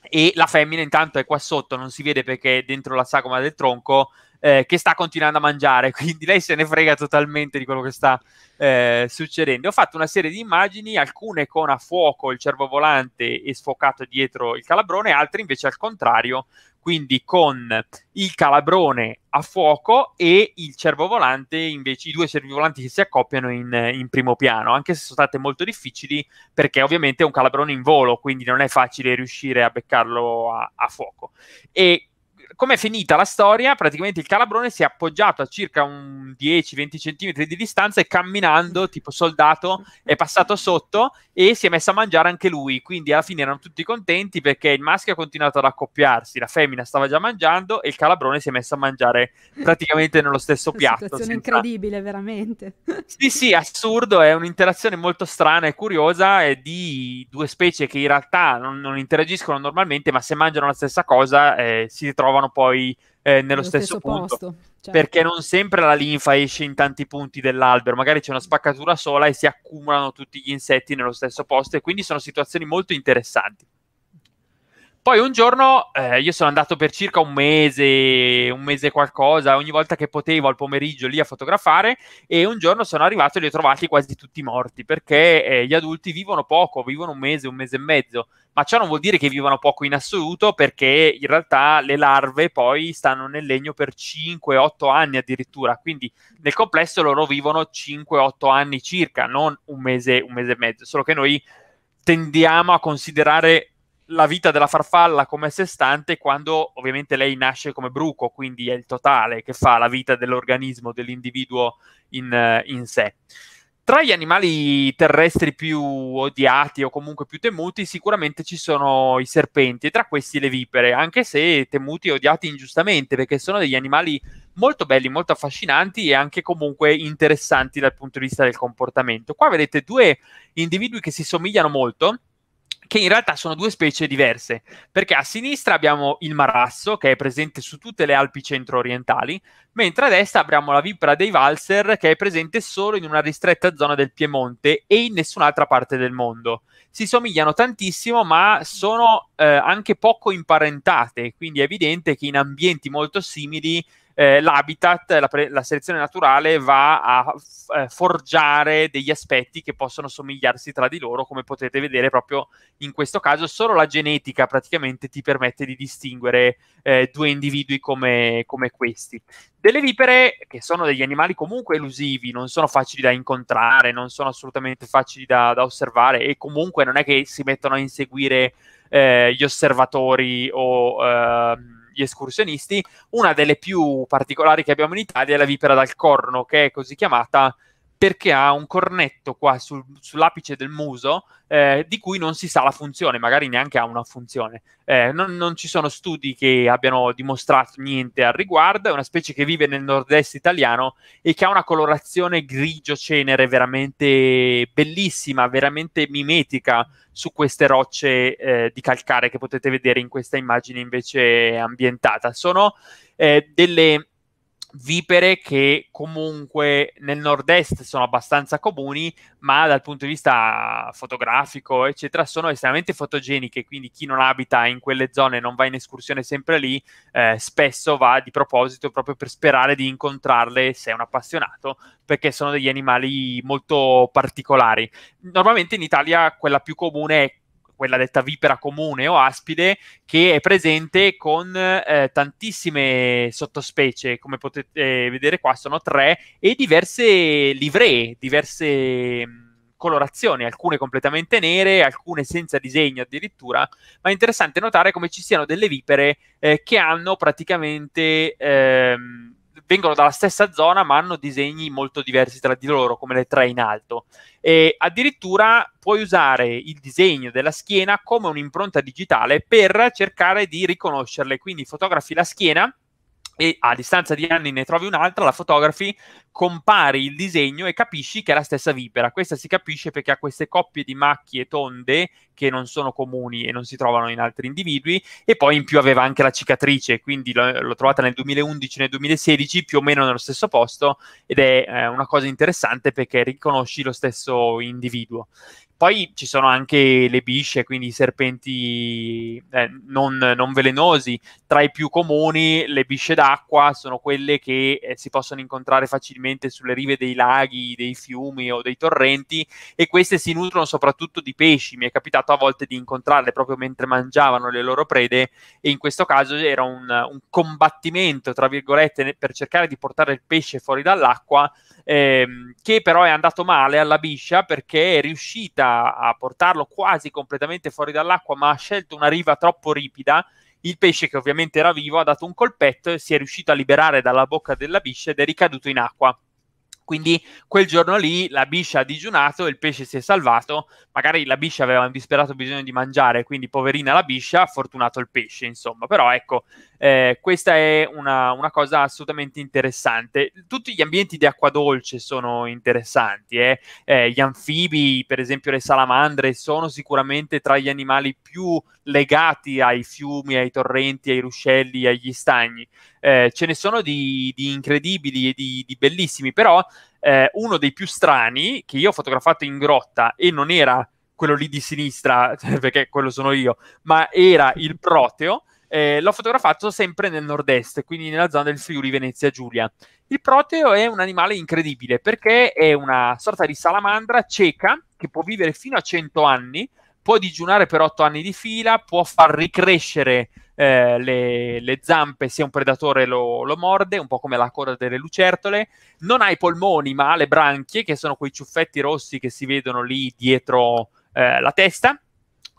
[SPEAKER 2] e la femmina intanto è qua sotto, non si vede perché è dentro la sagoma del tronco eh, che sta continuando a mangiare, [laughs] quindi lei se ne frega totalmente di quello che sta eh, succedendo. Ho fatto una serie di immagini, alcune con a fuoco il cervo volante e sfocato dietro il calabrone, altre invece al contrario, quindi con il calabrone a fuoco e il cervo volante, invece i due cervi volanti che si accoppiano in, in, primo piano, anche se sono state molto difficili perché ovviamente è un calabrone in volo, quindi non è facile riuscire a beccarlo a, a fuoco. E com'è finita la storia? Praticamente il calabrone si è appoggiato a circa un 10-20 centimetri di distanza e camminando, mm. tipo soldato, è mm. passato sotto e si è messo a mangiare anche lui. Quindi alla fine erano tutti contenti perché il maschio ha continuato ad accoppiarsi, la femmina stava già mangiando e il calabrone si è messo a mangiare praticamente nello stesso Una piatto. situazione senza...
[SPEAKER 1] incredibile, veramente.
[SPEAKER 2] Sì, sì, assurdo, è un'interazione molto strana e curiosa è di due specie che in realtà non, non interagiscono normalmente, ma se mangiano la stessa cosa eh, si ritrovano trovano poi eh, nello, stesso, stesso punto. Certo. Perché non sempre la linfa esce in tanti punti dell'albero, magari c'è una mm. spaccatura sola e si accumulano tutti gli insetti nello stesso posto e quindi sono situazioni molto interessanti. Poi un giorno eh, io sono andato per circa un mese, un mese qualcosa, ogni volta che potevo al pomeriggio lì a fotografare e un giorno sono arrivato e li ho trovati quasi tutti morti perché eh, gli adulti vivono poco, vivono un mese, un mese e mezzo ma ciò non vuol dire che vivano poco in assoluto perché in realtà le larve poi stanno nel legno per 5-8 anni addirittura, quindi nel complesso loro vivono 5-8 anni circa, non un mese, un mese e mezzo, solo che noi tendiamo a considerare la vita della farfalla come a sé stante quando ovviamente lei nasce come bruco, quindi è il totale che fa la vita dell'organismo, dell'individuo in, eh, in sé. Tra gli animali terrestri più odiati o comunque più temuti sicuramente ci sono i serpenti e tra questi le vipere, anche se temuti e odiati ingiustamente perché sono degli animali molto belli, molto affascinanti e anche comunque interessanti dal punto di vista del comportamento. Qua vedete due individui che si somigliano molto, che in realtà sono due specie diverse, perché a sinistra abbiamo il marasso, che è presente su tutte le Alpi centro-orientali, mentre a destra abbiamo la vipera dei Valser, che è presente solo in una ristretta zona del Piemonte e in nessun'altra parte del mondo. Si somigliano tantissimo, ma sono eh, anche poco imparentate, quindi è evidente che in ambienti molto simili eh, l'habitat, la, pre- la, selezione naturale va a f- eh, forgiare degli aspetti che possono somigliarsi tra di loro, come potete vedere proprio in questo caso. Solo la genetica praticamente ti permette di distinguere eh, due individui come, come questi. Delle vipere, che sono degli animali comunque elusivi, non sono facili da incontrare, non sono assolutamente facili da, da osservare e comunque non è che si mettono a inseguire eh, gli osservatori o... Ehm, gli escursionisti, una delle più particolari che abbiamo in Italia è la vipera dal corno, che è così chiamata perché ha un cornetto qua sul, sull'apice del muso eh, di cui non si sa la funzione, magari neanche ha una funzione. Eh, non, non, ci sono studi che abbiano dimostrato niente al riguardo, è una specie che vive nel nord-est italiano e che ha una colorazione grigio cenere veramente bellissima, veramente mimetica su queste rocce eh, di calcare che potete vedere in questa immagine invece ambientata. Sono eh, delle vipere che comunque nel nord-est sono abbastanza comuni, ma dal punto di vista fotografico, eccetera, sono estremamente fotogeniche, quindi chi non abita in quelle zone non va in escursione sempre lì, eh, spesso va di proposito proprio per sperare di incontrarle se è un appassionato, perché sono degli animali molto particolari. Normalmente in Italia quella più comune è quella detta vipera comune o aspide, che è presente con eh, tantissime sottospecie, come potete eh, vedere qua sono tre, e diverse livree, diverse mm, colorazioni, alcune completamente nere, alcune senza disegno addirittura, ma è interessante notare come ci siano delle vipere eh, che hanno praticamente... Ehm, vengono dalla stessa zona ma hanno disegni molto diversi tra di loro, come le tre in alto. E addirittura puoi usare il disegno della schiena come un'impronta digitale per cercare di riconoscerle, quindi fotografi la schiena e a distanza di anni ne trovi un'altra, la fotografi, compari il disegno e capisci che è la stessa vipera. Questa si capisce perché ha queste coppie di macchie tonde che non sono comuni e non si trovano in altri individui e poi in più aveva anche la cicatrice, quindi l'ho, l'ho trovata nel 2011 nel 2016 più o meno nello stesso posto ed è eh, una cosa interessante perché riconosci lo stesso individuo poi ci sono anche le bisce, quindi i serpenti eh, non, non, velenosi. Tra i più comuni, le bisce d'acqua sono quelle che eh, si possono incontrare facilmente sulle rive dei laghi, dei fiumi o dei torrenti, e queste si nutrono soprattutto di pesci. Mi è capitato a volte di incontrarle proprio mentre mangiavano le loro prede, e in questo caso era un, un combattimento, tra virgolette, per cercare di portare il pesce fuori dall'acqua, ehm, che però è andato male alla biscia perché è riuscita a, portarlo quasi completamente fuori dall'acqua, ma ha scelto una riva troppo ripida. Il pesce, che ovviamente era vivo, ha dato un colpetto e si è riuscito a liberare dalla bocca della bisce ed è ricaduto in acqua. Quindi quel giorno lì la biscia ha digiunato, il pesce si è salvato, magari la biscia aveva un disperato bisogno di mangiare, quindi poverina la biscia, fortunato il pesce, insomma. Però ecco, eh, questa è una, una, cosa assolutamente interessante. Tutti gli ambienti di acqua dolce sono interessanti, eh? Eh, gli anfibi, per esempio le salamandre, sono sicuramente tra gli animali più legati ai fiumi, ai torrenti, ai ruscelli, agli stagni. Eh, ce ne sono di, di incredibili e di, di bellissimi, però eh, uno dei più strani che io ho fotografato in grotta e non era quello lì di sinistra, [laughs] perché quello sono io, ma era il proteo. Eh, l'ho fotografato sempre nel nord-est, quindi nella zona del Friuli Venezia Giulia. Il proteo è un animale incredibile perché è una sorta di salamandra cieca che può vivere fino a 100 anni, può digiunare per 8 anni di fila, può far ricrescere eh, le, le, zampe se un predatore lo, lo, morde, un po' come la coda delle lucertole. Non ha i polmoni, ma ha le branchie, che sono quei ciuffetti rossi che si vedono lì dietro eh, la testa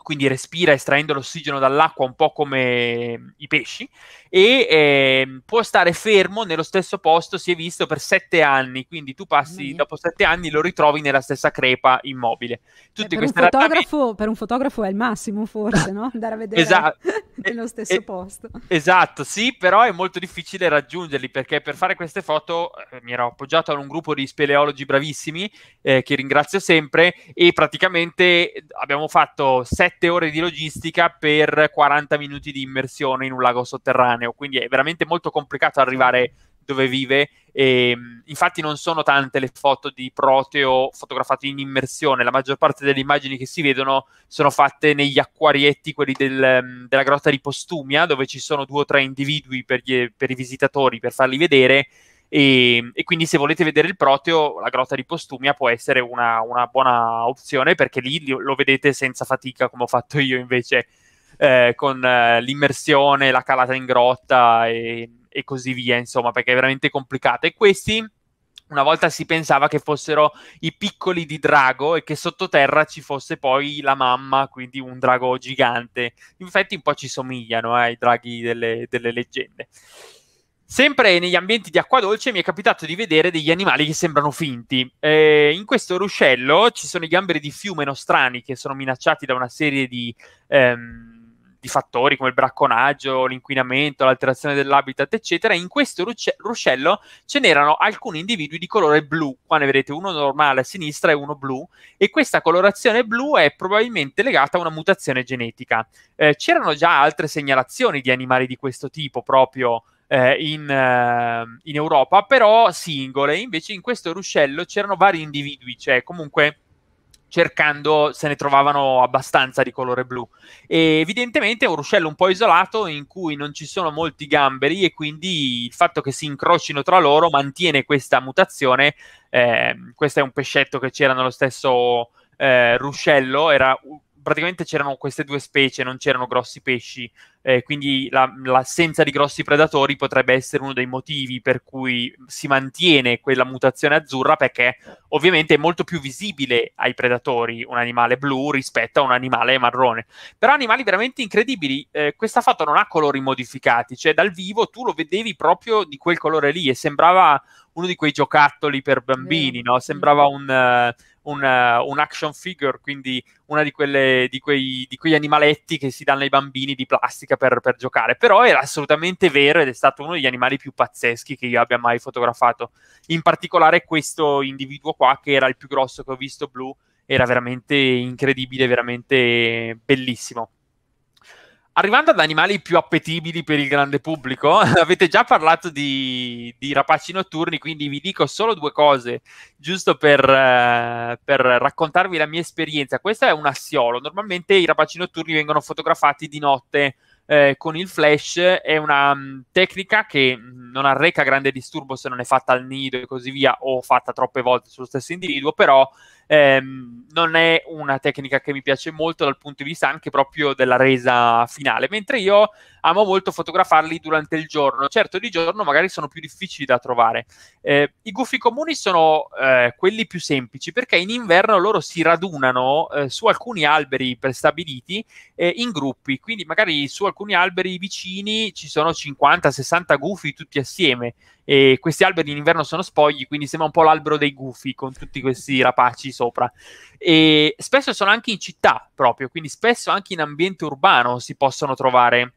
[SPEAKER 2] quindi respira estraendo l'ossigeno dall'acqua un po' come i pesci, e eh, può stare fermo nello stesso posto, si è visto, per sette anni, quindi tu passi, mm. dopo sette anni lo ritrovi nella stessa crepa immobile. Eh, per, un realtà...
[SPEAKER 1] per, un fotografo, è il massimo forse, no? Andare a vedere esatto. [laughs] nello stesso eh, posto.
[SPEAKER 2] Esatto, sì, però è molto difficile raggiungerli, perché per fare queste foto eh, mi ero appoggiato a un gruppo di speleologi bravissimi, eh, che ringrazio sempre, e praticamente abbiamo fatto sette sette ore di logistica per 40 minuti di immersione in un lago sotterraneo, quindi è veramente molto complicato arrivare dove vive. E, ehm, infatti non sono tante le foto di Proteo fotografate in immersione, la maggior parte delle immagini che si vedono sono fatte negli acquarietti, quelli del, ehm, della grotta di Postumia, dove ci sono due o tre individui per, gli, per i visitatori per farli vedere e, ehm, e, quindi se volete vedere il proteo, la grotta di Postumia può essere una, una buona opzione perché lì lo vedete senza fatica come ho fatto io invece eh, con eh, l'immersione, la calata in grotta e, e, così via, insomma, perché è veramente complicata. E questi, una volta si pensava che fossero i piccoli di drago e che sottoterra ci fosse poi la mamma, quindi un drago gigante. Infatti un po' ci somigliano eh, ai draghi delle, delle leggende. Sempre negli ambienti di acqua dolce mi è capitato di vedere degli animali che sembrano finti. Eh, in questo ruscello ci sono i gamberi di fiume nostrani che sono minacciati da una serie di, ehm, di fattori come il bracconaggio, l'inquinamento, l'alterazione dell'habitat, eccetera. In questo ruscello ce n'erano alcuni individui di colore blu. Qua ne vedete uno normale a sinistra e uno blu. E questa colorazione blu è probabilmente legata a una mutazione genetica. Eh, c'erano già altre segnalazioni di animali di questo tipo proprio eh, in, eh, in, Europa, però singole. Invece in questo ruscello c'erano vari individui, cioè comunque cercando se ne trovavano abbastanza di colore blu. E evidentemente è un ruscello un po' isolato in cui non ci sono molti gamberi e quindi il fatto che si incrocino tra loro mantiene questa mutazione. Eh, questo è un pescetto che c'era nello stesso eh, ruscello, era praticamente c'erano queste due specie, non c'erano grossi pesci, eh, quindi la, l'assenza di grossi predatori potrebbe essere uno dei motivi per cui si mantiene quella mutazione azzurra, perché ovviamente è molto più visibile ai predatori un animale blu rispetto a un animale marrone. Però animali veramente incredibili, eh, questa foto non ha colori modificati, cioè dal vivo tu lo vedevi proprio di quel colore lì e sembrava uno di quei giocattoli per bambini, no? Sembrava un... Uh, un, eh, un action figure, quindi uno di, di, di, quegli animaletti che si danno ai bambini di plastica per, per, giocare. Però era assolutamente vero ed è stato uno degli animali più pazzeschi che io abbia mai fotografato. In particolare questo individuo qua, che era il più grosso che ho visto blu, era veramente incredibile, veramente bellissimo. Arrivando ad animali più appetibili per il grande pubblico, [laughs] avete già parlato di, di, rapaci notturni, quindi vi dico solo due cose, giusto per, eh, per, raccontarvi la mia esperienza. Questo è un assiolo, normalmente i rapaci notturni vengono fotografati di notte eh, con il flash, è una mh, mm, tecnica che mm, non arreca grande disturbo se non è fatta al nido e così via, o fatta troppe volte sullo stesso individuo, però eh, non è una tecnica che mi piace molto dal punto di vista anche proprio della resa finale, mentre io amo molto fotografarli durante il giorno. Certo, di giorno magari sono più difficili da trovare. Eh, I gufi comuni sono eh, quelli più semplici perché in inverno loro si radunano eh, su alcuni alberi prestabiliti eh, in gruppi, quindi magari su alcuni alberi vicini ci sono 50-60 gufi tutti assieme e questi alberi in inverno sono spogli, quindi sembra un po' l'albero dei gufi con tutti questi rapaci sopra. E spesso sono anche in città proprio, quindi spesso anche in ambiente urbano si possono trovare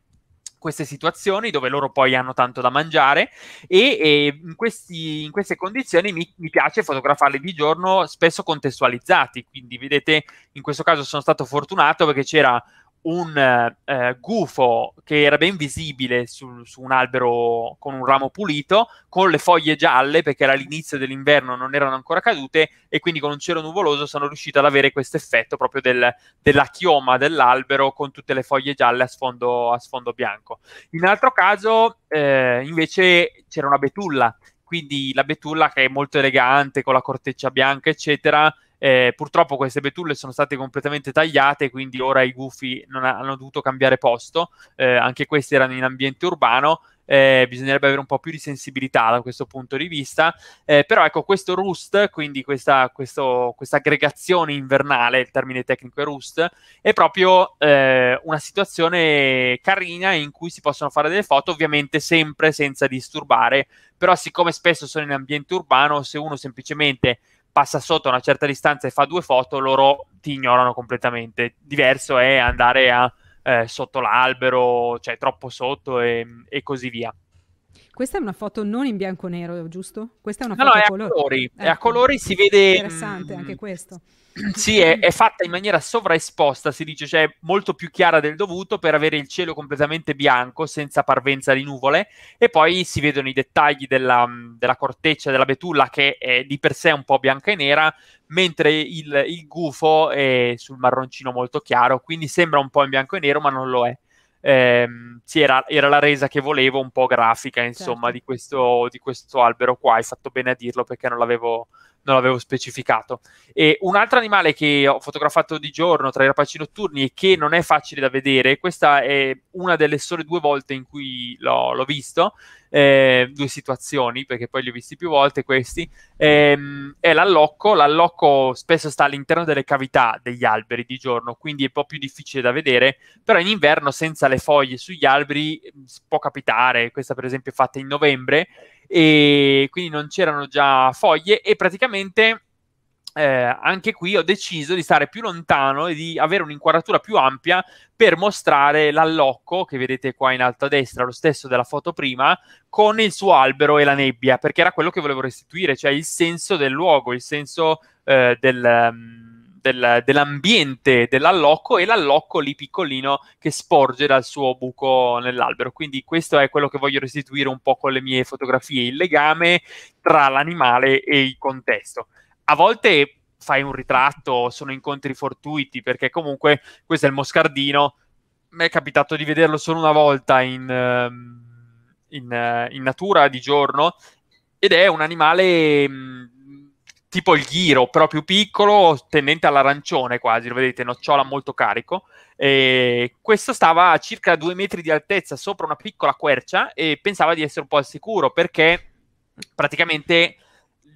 [SPEAKER 2] queste situazioni dove loro poi hanno tanto da mangiare e, e in, questi, in, queste condizioni mi, mi, piace fotografarli di giorno spesso contestualizzati quindi vedete in questo caso sono stato fortunato perché c'era un eh, gufo che era ben visibile su, su, un albero con un ramo pulito, con le foglie gialle, perché era l'inizio dell'inverno, non erano ancora cadute, e quindi con un cielo nuvoloso sono riuscito ad avere questo effetto proprio del, della chioma dell'albero con tutte le foglie gialle a sfondo, a sfondo bianco. In un altro caso, eh, invece, c'era una betulla, quindi la betulla che è molto elegante, con la corteccia bianca, eccetera, eh, purtroppo queste betulle sono state completamente tagliate, quindi ora i gufi ha, hanno dovuto cambiare posto, eh, anche questi erano in ambiente urbano, eh, bisognerebbe avere un po' più di sensibilità da questo punto di vista, eh, però ecco questo roost, quindi questa, questa aggregazione invernale, il termine tecnico è roost, è proprio eh, una situazione carina in cui si possono fare delle foto, ovviamente sempre senza disturbare, però siccome spesso sono in ambiente urbano, se uno semplicemente passa sotto a una certa distanza e fa due foto, loro ti ignorano completamente. Diverso è andare a, eh, sotto l'albero, cioè troppo sotto e, e così via.
[SPEAKER 1] Questa è una foto non in bianco e nero, giusto? Questa è una no, foto no, è a colori. colori. Ecco. È a ecco. colori, si vede... Interessante mm, anche questo.
[SPEAKER 2] [clears throat] Sì, è, è, fatta in maniera sovraesposta, si dice, cioè molto più chiara del dovuto per avere il cielo completamente bianco, senza parvenza di nuvole, e poi si vedono i dettagli della, mm, della corteccia della betulla che è di per sé un po' bianca e nera, mentre il, il gufo è sul marroncino molto chiaro, quindi sembra un po' in bianco e nero, ma non lo è ehm, sì, era, era, la resa che volevo, un po' grafica, insomma, certo. di, questo, di, questo, albero qua. Hai fatto bene a dirlo perché non l'avevo, non l'avevo specificato. E un altro animale che ho fotografato di giorno tra i rapaci notturni e che non è facile da vedere, questa è una delle sole due volte in cui l'ho, l'ho visto, eh, due situazioni, perché poi li ho visti più volte questi, ehm, è l'allocco. L'allocco spesso sta all'interno delle cavità degli alberi di giorno, quindi è un po' più difficile da vedere, però in inverno senza le foglie sugli alberi può capitare, questa per esempio è fatta in novembre, e quindi non c'erano già foglie e praticamente eh, anche qui ho deciso di stare più lontano e di avere un'inquadratura più ampia per mostrare l'allocco che vedete qua in alto a destra, lo stesso della foto prima, con il suo albero e la nebbia, perché era quello che volevo restituire, cioè il senso del luogo, il senso eh, del... Um, del, dell'ambiente dell'allocco e l'allocco lì piccolino che sporge dal suo buco nell'albero. Quindi questo è quello che voglio restituire un po' con le mie fotografie, il legame tra l'animale e il contesto. A volte fai un ritratto, sono incontri fortuiti, perché comunque questo è il moscardino, mi è capitato di vederlo solo una volta in, ehm, in, eh, in natura di giorno ed è un animale tipo il ghiro, però più piccolo, tendente all'arancione quasi, lo vedete, nocciola molto carico. E questo stava a circa due metri di altezza sopra una piccola quercia e pensava di essere un po' al sicuro perché praticamente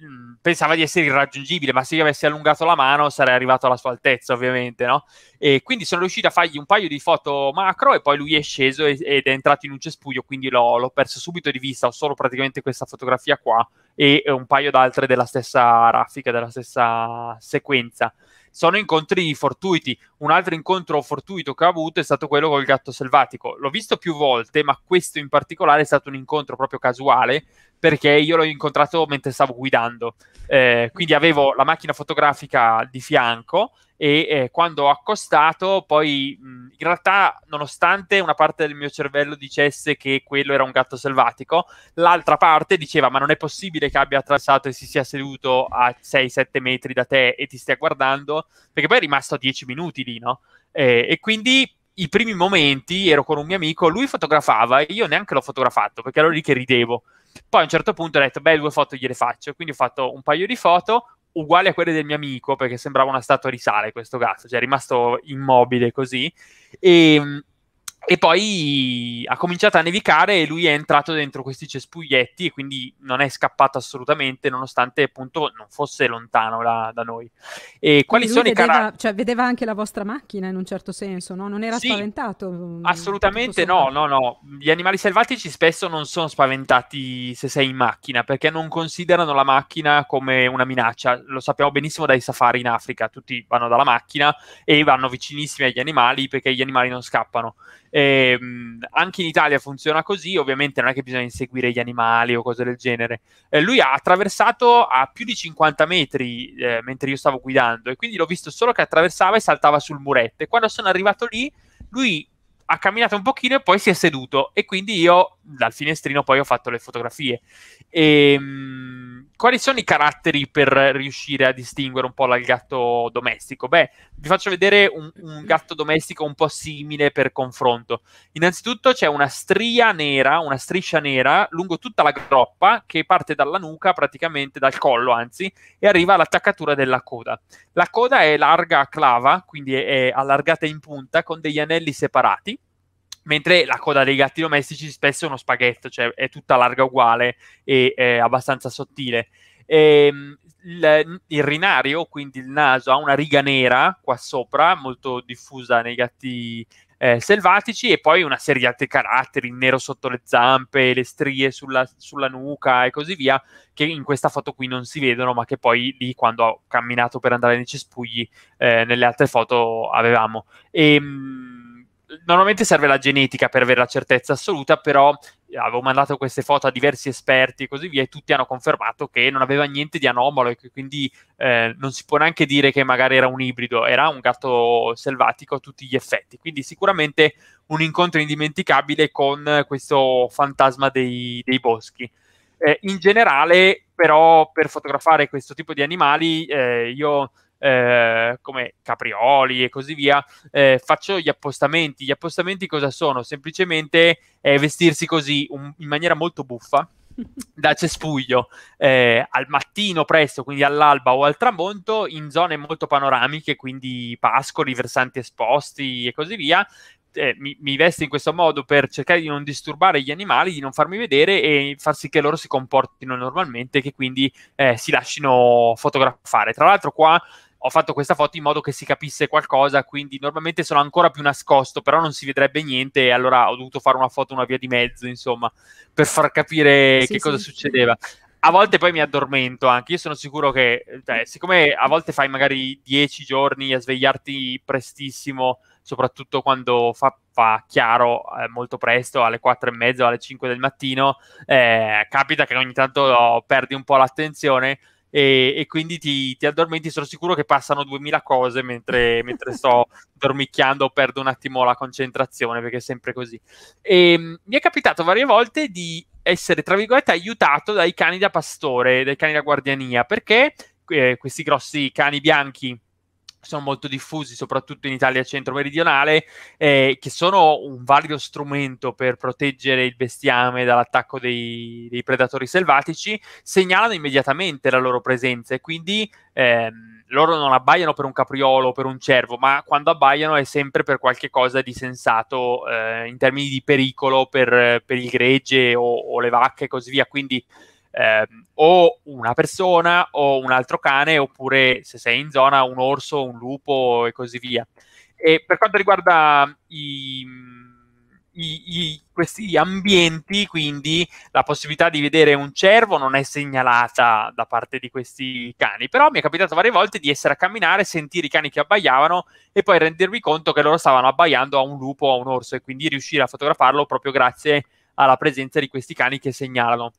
[SPEAKER 2] Mm. pensava di essere irraggiungibile, ma se io avessi allungato la mano sarei arrivato alla sua altezza, ovviamente, no? E quindi sono riuscito a fargli un paio di foto macro e poi lui è sceso ed è entrato in un cespuglio, quindi l'ho, l'ho perso subito di vista, ho solo praticamente questa fotografia qua e un paio d'altre della stessa raffica, della stessa sequenza. Sono incontri fortuiti. Un altro incontro fortuito che ho avuto è stato quello col gatto selvatico. L'ho visto più volte, ma questo in particolare è stato un incontro proprio casuale perché io l'ho incontrato mentre stavo guidando. Eh, quindi avevo la macchina fotografica di fianco e eh, quando ho accostato, poi mh, in realtà, nonostante una parte del mio cervello dicesse che quello era un gatto selvatico, l'altra parte diceva: Ma non è possibile che abbia attraversato e si sia seduto a 6-7 metri da te e ti stia guardando, perché poi è rimasto a 10 minuti lì, no? Eh, e quindi i primi momenti ero con un mio amico, lui fotografava e io neanche l'ho fotografato perché ero lì che ridevo. Poi a un certo punto ho detto, beh, due foto gliele faccio. Quindi ho fatto un paio di foto uguali a quelle del mio amico, perché sembrava una statua di sale questo gatto, cioè è rimasto immobile così. E ehm, e poi ha cominciato a nevicare e lui è entrato dentro questi cespuglietti e quindi non è scappato assolutamente, nonostante appunto non fosse lontano da, da noi. E quali sono vedeva, i caratteri?
[SPEAKER 1] Cioè, vedeva anche la vostra macchina in un certo senso, no? Non era sì, spaventato? Mm, assolutamente
[SPEAKER 2] no, no, no. Gli animali selvatici spesso non sono spaventati se sei in macchina perché non considerano la macchina come una minaccia. Lo sappiamo benissimo dai safari in Africa, tutti vanno dalla macchina e vanno vicinissimi agli animali perché gli animali non scappano. E, ehm, anche in Italia funziona così, ovviamente non è che bisogna inseguire gli animali o cose del genere. Eh, lui ha attraversato a più di 50 metri eh, mentre io stavo guidando e quindi l'ho visto solo che attraversava e saltava sul muretto. E quando sono arrivato lì, lui ha camminato un pochino e poi si è seduto e quindi io dal finestrino poi ho fatto le fotografie. E, ehm, quali sono i caratteri per riuscire a distinguere un po' dal gatto domestico? Beh, vi faccio vedere un, un, gatto domestico un po' simile per confronto. Innanzitutto c'è una stria nera, una striscia nera lungo tutta la groppa che parte dalla nuca, praticamente dal collo anzi, e arriva all'attaccatura della coda. La coda è larga a clava, quindi è allargata in punta con degli anelli separati mentre la coda dei gatti domestici spesso è uno spaghetto, cioè è tutta larga uguale e abbastanza sottile. E, ehm, il, il, rinario, quindi il naso, ha una riga nera qua sopra, molto diffusa nei gatti eh, selvatici, e poi una serie di altri caratteri, il nero sotto le zampe, le strie sulla, sulla, nuca e così via, che in questa foto qui non si vedono, ma che poi lì quando ho camminato per andare nei cespugli, eh, nelle altre foto avevamo. E, ehm, normalmente serve la genetica per avere la certezza assoluta, però eh, avevo mandato queste foto a diversi esperti e così via, e tutti hanno confermato che non aveva niente di anomalo, e che quindi eh, non si può neanche dire che magari era un ibrido, era un gatto selvatico a tutti gli effetti. Quindi sicuramente un incontro indimenticabile con questo fantasma dei, dei boschi. Eh, in generale, però, per fotografare questo tipo di animali, eh, io eh, come caprioli e così via, eh, faccio gli appostamenti. Gli appostamenti cosa sono? Semplicemente eh, vestirsi così un, in maniera molto buffa [laughs] da cespuglio eh, al mattino presto, quindi all'alba o al tramonto, in zone molto panoramiche, quindi pascoli, versanti esposti e così via. Eh, mi, mi vesto in questo modo per cercare di non disturbare gli animali, di non farmi vedere e far sì che loro si comportino normalmente e che quindi eh, si lasciano fotografare. Tra l'altro, qua ho fatto questa foto in modo che si capisse qualcosa, quindi normalmente sono ancora più nascosto, però non si vedrebbe niente e allora ho dovuto fare una foto una via di mezzo, insomma, per far capire sì, che sì, cosa succedeva. A volte poi mi addormento anche, io sono sicuro che, beh, cioè, siccome a volte fai magari dieci giorni a svegliarti prestissimo, soprattutto quando fa, fa chiaro eh, molto presto, alle quattro e mezza, alle cinque del mattino, eh, capita che ogni tanto oh, perdi un po' l'attenzione, e, e quindi ti, ti, addormenti, sono sicuro che passano duemila cose mentre, [laughs] mentre sto dormicchiando o perdo un attimo la concentrazione perché è sempre così. E, ehm, mi è capitato varie volte di essere, tra virgolette, aiutato dai cani da pastore, dai cani da guardiania, perché eh, questi grossi cani bianchi sono molto diffusi, soprattutto in Italia centro-meridionale, eh, che sono un valido strumento per proteggere il bestiame dall'attacco dei, dei predatori selvatici, segnalano immediatamente la loro presenza e quindi ehm, loro non abbaiano per un capriolo o per un cervo, ma quando abbaiano è sempre per qualche cosa di sensato eh, in termini di pericolo per, per il gregge o, o le vacche e così via. Quindi eh, o una persona o un altro cane, oppure se sei in zona un orso, un lupo e così via. E per quanto riguarda i, i, i, questi ambienti, quindi la possibilità di vedere un cervo non è segnalata da parte di questi cani, però mi è capitato varie volte di essere a camminare, sentire i cani che abbaiavano e poi rendermi conto che loro stavano abbaiando a un lupo o a un orso e quindi riuscire a fotografarlo proprio grazie alla presenza di questi cani che segnalano.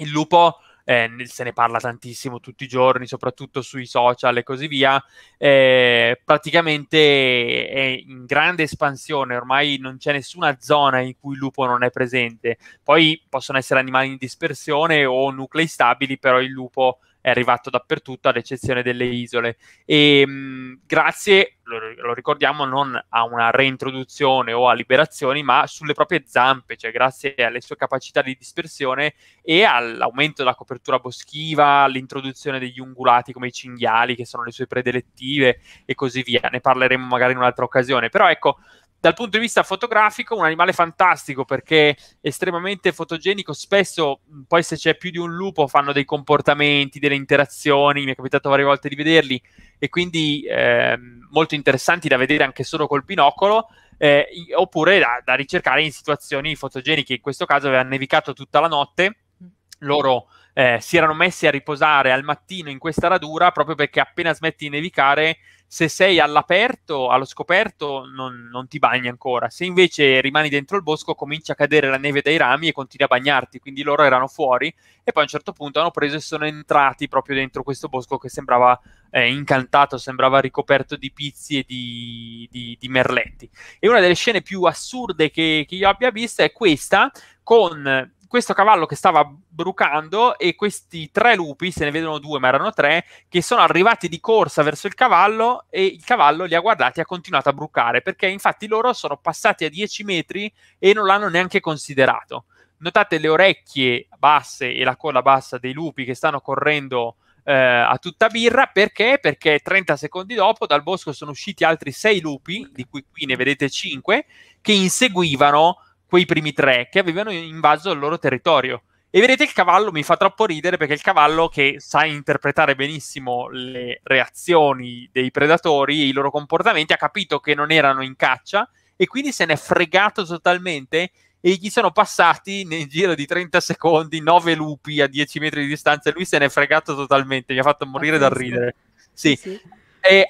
[SPEAKER 2] Il lupo eh, se ne parla tantissimo tutti i giorni, soprattutto sui social e così via, eh, praticamente è in grande espansione, ormai non c'è nessuna zona in cui il lupo non è presente. Poi possono essere animali in dispersione o nuclei stabili, però il lupo è arrivato dappertutto, ad eccezione delle isole. E ehm, mh, grazie, lo, lo, ricordiamo, non a una reintroduzione o a liberazioni, ma sulle proprie zampe, cioè grazie alle sue capacità di dispersione e all'aumento della copertura boschiva, all'introduzione degli ungulati come i cinghiali, che sono le sue predelettive, e così via. Ne parleremo magari in un'altra occasione. Però ecco, dal punto di vista fotografico, un animale fantastico perché estremamente fotogenico. Spesso, poi, se c'è più di un lupo, fanno dei comportamenti, delle interazioni. Mi è capitato varie volte di vederli e quindi eh, molto interessanti da vedere anche solo col binocolo. Eh, oppure da, da, ricercare in situazioni fotogeniche. In questo caso aveva nevicato tutta la notte, mm. loro eh, si erano messi a riposare al mattino in questa radura proprio perché appena smetti di nevicare, se sei all'aperto, allo scoperto, non, non, ti bagni ancora. Se invece rimani dentro il bosco, comincia a cadere la neve dai rami e continui a bagnarti. Quindi loro erano fuori e poi a un certo punto hanno preso e sono entrati proprio dentro questo bosco che sembrava eh, incantato, sembrava ricoperto di pizzi e di, di, di merletti. E una delle scene più assurde che, che io abbia visto è questa con questo cavallo che stava brucando e questi tre lupi, se ne vedono due ma erano tre, che sono arrivati di corsa verso il cavallo e il cavallo li ha guardati e ha continuato a brucare perché infatti loro sono passati a 10 metri e non l'hanno neanche considerato. Notate le orecchie basse e la coda bassa dei lupi che stanno correndo eh, a tutta birra perché? Perché 30 secondi dopo dal bosco sono usciti altri sei lupi, di cui qui ne vedete 5, che inseguivano quei primi tre che avevano invaso il loro territorio. E vedete il cavallo mi fa troppo ridere perché il cavallo che sa interpretare benissimo le reazioni dei predatori e i loro comportamenti ha capito che non erano in caccia e quindi se n'è fregato totalmente e gli sono passati nel giro di 30 secondi 9 lupi a 10 metri di distanza e lui se n'è fregato totalmente, mi ha fatto morire dal ridere. Sì. sì.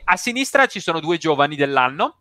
[SPEAKER 2] a sinistra ci sono due giovani dell'anno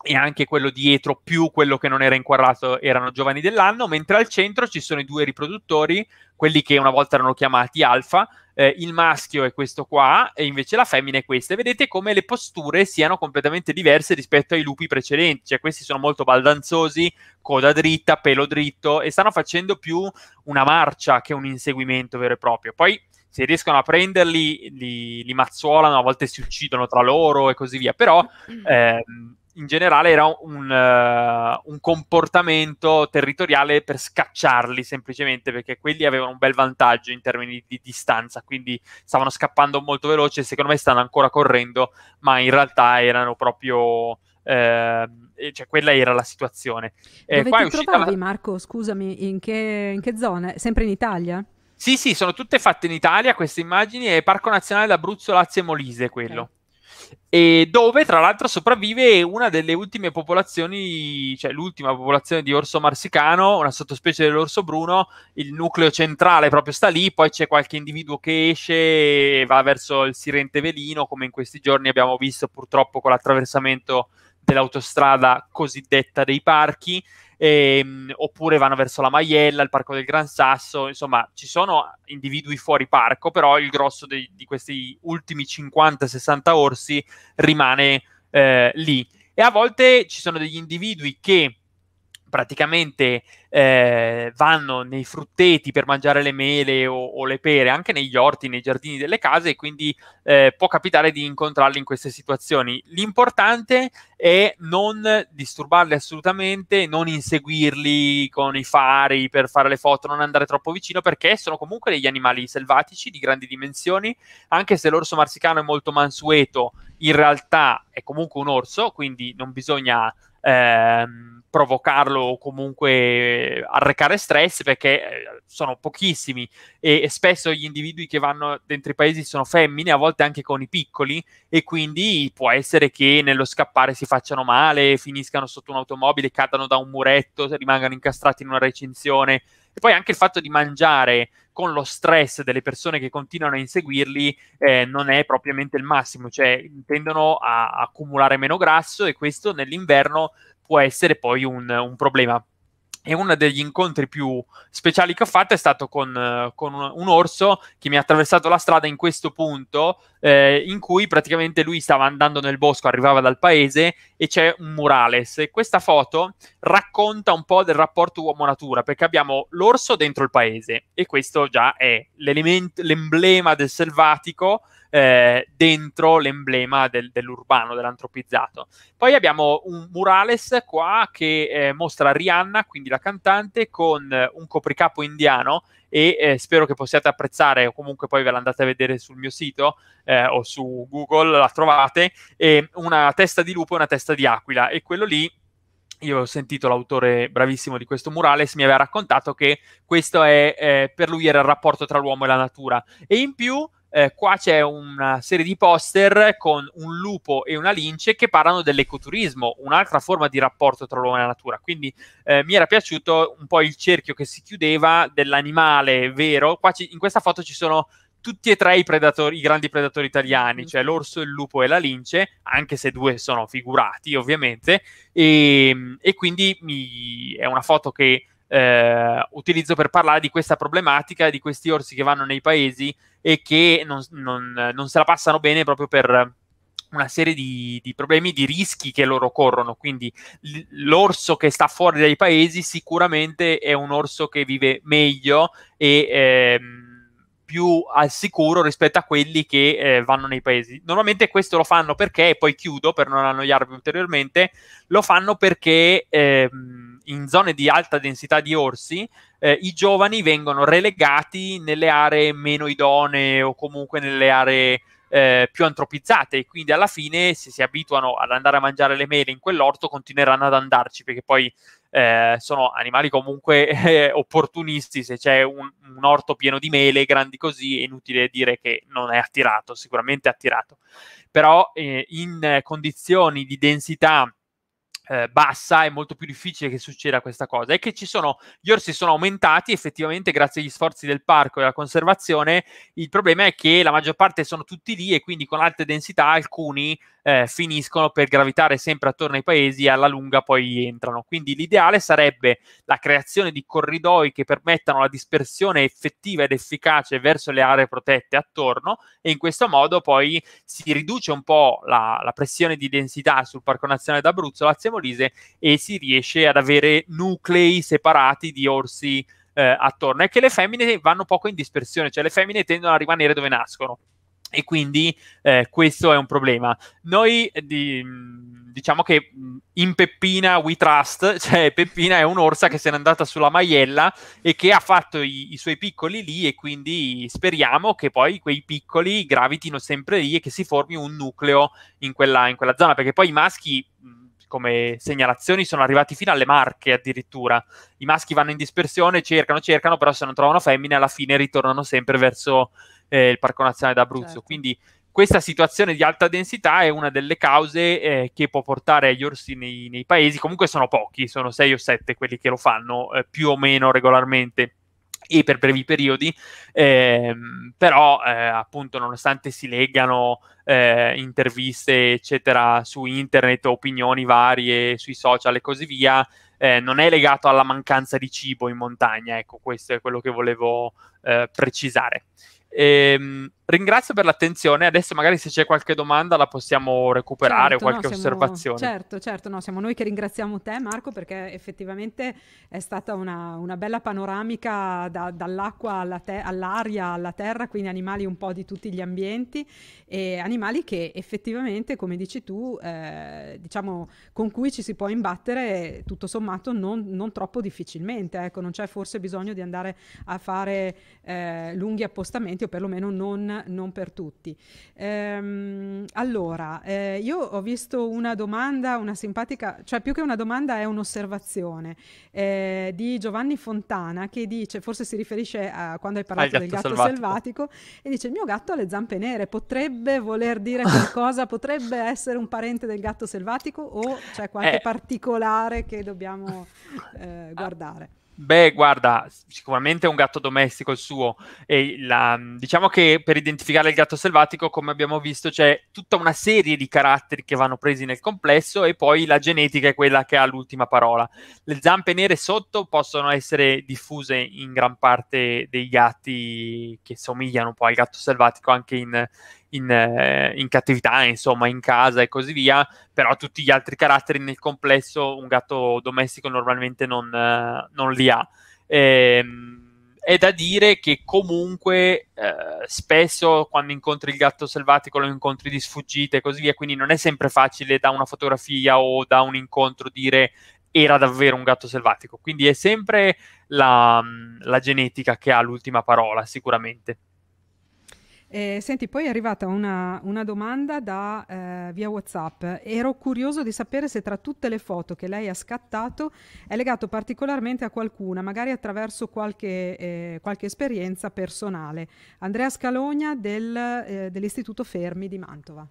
[SPEAKER 2] e anche quello dietro più quello che non era inquadrato erano giovani dell'anno, mentre al centro ci sono i due riproduttori, quelli che una volta erano chiamati alfa, eh, il maschio è questo qua e invece la femmina è questa. E vedete come le posture siano completamente diverse rispetto ai lupi precedenti, cioè questi sono molto baldanzosi, coda dritta, pelo dritto e stanno facendo più una marcia che un inseguimento vero e proprio. Poi se riescono a prenderli li, li mazzuolano, a volte si uccidono tra loro e così via, però... Mm. Ehm, in generale era un, uh, un, comportamento territoriale per scacciarli semplicemente perché quelli avevano un bel vantaggio in termini di distanza, quindi stavano scappando molto veloce, secondo me stanno ancora correndo, ma in realtà erano proprio... Eh, cioè quella era la situazione. Eh, Dove qua ti trovavi la...
[SPEAKER 1] Marco, scusami, in che, in che zona? Sempre in Italia?
[SPEAKER 2] Sì, sì, sono tutte fatte in Italia queste immagini e Parco Nazionale d'Abruzzo, Lazio e Molise quello. Okay e dove tra l'altro sopravvive una delle ultime popolazioni, cioè l'ultima popolazione di orso marsicano, una sottospecie dell'orso bruno, il nucleo centrale proprio sta lì, poi c'è qualche individuo che esce e va verso il Sirente Velino, come in questi giorni abbiamo visto purtroppo con l'attraversamento dell'autostrada cosiddetta dei parchi ehm, oppure vanno verso la Maiella, il Parco del Gran Sasso, insomma ci sono individui fuori parco, però il grosso di, di questi ultimi 50-60 orsi rimane eh, lì. E a volte ci sono degli individui che praticamente eh, vanno nei frutteti per mangiare le mele o, o, le pere, anche negli orti, nei giardini delle case, e quindi eh, può capitare di incontrarli in queste situazioni. L'importante è non disturbarli assolutamente, non inseguirli con i fari per fare le foto, non andare troppo vicino, perché sono comunque degli animali selvatici di grandi dimensioni, anche se l'orso marsicano è molto mansueto, in realtà è comunque un orso, quindi non bisogna ehm, provocarlo o comunque arrecare stress perché eh, sono pochissimi e, e spesso gli individui che vanno dentro i paesi sono femmine, a volte anche con i piccoli e quindi può essere che nello scappare si facciano male, finiscano sotto un'automobile, cadano da un muretto, rimangano incastrati in una recinzione e poi anche il fatto di mangiare con lo stress delle persone che continuano a inseguirli eh, non è propriamente il massimo, cioè tendono a accumulare meno grasso e questo nell'inverno può essere poi un, un problema e uno degli incontri più speciali che ho fatto è stato con, eh, con un, un, orso che mi ha attraversato la strada in questo punto eh, in cui praticamente lui stava andando nel bosco, arrivava dal paese e c'è un murales e questa foto racconta un po' del rapporto uomo-natura perché abbiamo l'orso dentro il paese e questo già è l'emblema del selvatico eh, dentro l'emblema del, dell'urbano, dell'antropizzato. Poi abbiamo un murales qua che eh, mostra Rihanna, quindi la cantante, con eh, un copricapo indiano e eh, spero che possiate apprezzare o comunque poi ve l'andate a vedere sul mio sito eh, o su Google, la trovate, e una testa di lupo e una testa di aquila e quello lì io ho sentito l'autore bravissimo di questo murales, mi aveva raccontato che questo è, eh, per lui era il rapporto tra l'uomo e la natura. E in più eh, qua c'è una serie di poster con un lupo e una lince che parlano dell'ecoturismo, un'altra forma di rapporto tra l'uomo e la natura. Quindi eh, mi era piaciuto un po' il cerchio che si chiudeva dell'animale vero. Ci, in questa foto ci sono tutti e tre i, predatori, i grandi predatori italiani, cioè mm-hmm. l'orso, il lupo e la lince, anche se due sono figurati ovviamente, e, e quindi mi, è una foto che eh, utilizzo per parlare di questa problematica, di questi orsi che vanno nei paesi e che non, non, non se la passano bene proprio per una serie di, di, problemi, di rischi che loro corrono. Quindi l'orso che sta fuori dai paesi sicuramente è un orso che vive meglio e ehm, più al sicuro rispetto a quelli che eh, vanno nei paesi. Normalmente questo lo fanno perché, e poi chiudo per non annoiarvi ulteriormente, lo fanno perché ehm, in zone di alta densità di orsi eh, i giovani vengono relegati nelle aree meno idonee o comunque nelle aree eh, più antropizzate. Quindi alla fine, se si abituano ad andare a mangiare le mele in quell'orto, continueranno ad andarci perché poi eh, sono animali comunque eh, opportunisti. Se c'è un, un, orto pieno di mele grandi così, è inutile dire che non è attirato, sicuramente è attirato. Però eh, in condizioni di densità eh, bassa è molto più difficile che succeda questa cosa e che ci sono, gli orsi sono aumentati effettivamente grazie agli sforzi del parco e alla conservazione, il problema è che la maggior parte sono tutti lì e quindi con alte densità alcuni eh, finiscono per gravitare sempre attorno ai paesi e alla lunga poi entrano. Quindi l'ideale sarebbe la creazione di corridoi che permettano la dispersione effettiva ed efficace verso le aree protette attorno e in questo modo poi si riduce un po' la, la pressione di densità sul Parco Nazionale d'Abruzzo, Lazio morise e si riesce ad avere nuclei separati di orsi eh, attorno. E che le femmine vanno poco in dispersione, cioè le femmine tendono a rimanere dove nascono. E quindi eh, questo è un problema. Noi eh, di, diciamo che in Peppina We Trust, [laughs] cioè Peppina è un'orsa che se n'è andata sulla maiella e che ha fatto i, i suoi piccoli lì e quindi speriamo che poi quei piccoli gravitino sempre lì e che si formi un nucleo in quella, in quella zona, perché poi i maschi come segnalazioni sono arrivati fino alle Marche addirittura. I maschi vanno in dispersione, cercano, cercano, però se non trovano femmine alla fine ritornano sempre verso eh, il Parco Nazionale d'Abruzzo. Certo. Quindi questa situazione di alta densità è una delle cause eh, che può portare agli orsi nei, nei, paesi, comunque sono pochi, sono sei o sette quelli che lo fanno eh, più o meno regolarmente e per brevi periodi, ehm, però eh, appunto nonostante si leggano eh, interviste eccetera su internet, opinioni varie sui social e così via, eh, non è legato alla mancanza di cibo in montagna, ecco questo è quello che volevo eh, precisare. E, ehm, ringrazio per l'attenzione. Adesso, magari, se c'è qualche domanda, la possiamo recuperare certo, qualche no, siamo, osservazione. Certo,
[SPEAKER 1] certo, no, siamo noi che ringraziamo te, Marco, perché effettivamente è stata una, una bella panoramica da, dall'acqua alla te- all'aria, alla terra, quindi animali un po' di tutti gli ambienti e animali che effettivamente, come dici tu, eh, diciamo con cui ci si può imbattere tutto sommato non, non, troppo difficilmente. Ecco, non c'è forse bisogno di andare a fare eh, lunghi appostamenti io perlomeno non, non per tutti. Ehm, allora, eh, io ho visto una domanda, una simpatica, cioè più che una domanda è un'osservazione eh, di Giovanni Fontana che dice, forse si riferisce a quando hai parlato gatto del gatto selvatico. selvatico. e dice il mio gatto ha le zampe nere, potrebbe voler dire qualcosa, potrebbe essere un parente del gatto selvatico o c'è qualche eh. particolare che dobbiamo eh, guardare?
[SPEAKER 2] Beh, guarda, sicuramente è un gatto domestico il suo. La, diciamo che per identificare il gatto selvatico, come abbiamo visto, c'è tutta una serie di caratteri che vanno presi nel complesso e poi la genetica è quella che ha l'ultima parola. Le zampe nere sotto possono essere diffuse in gran parte dei gatti che somigliano un po' al gatto selvatico anche in, in, eh, in, cattività, insomma, in casa e così via, però tutti gli altri caratteri nel complesso un gatto domestico normalmente non, eh, non li ha. E, ehm, è da dire che comunque eh, spesso quando incontri il gatto selvatico lo incontri di sfuggita e così via, quindi non è sempre facile da una fotografia o da un incontro dire era davvero un gatto selvatico, quindi è sempre la, la genetica che ha l'ultima parola sicuramente.
[SPEAKER 1] Eh, senti, poi è arrivata una, una domanda da, eh, via WhatsApp. Ero curioso di sapere se tra tutte le foto che lei ha scattato è legato particolarmente a qualcuna, magari attraverso qualche, eh, qualche esperienza personale. Andrea Scalogna del, eh, dell'Istituto Fermi di Mantova.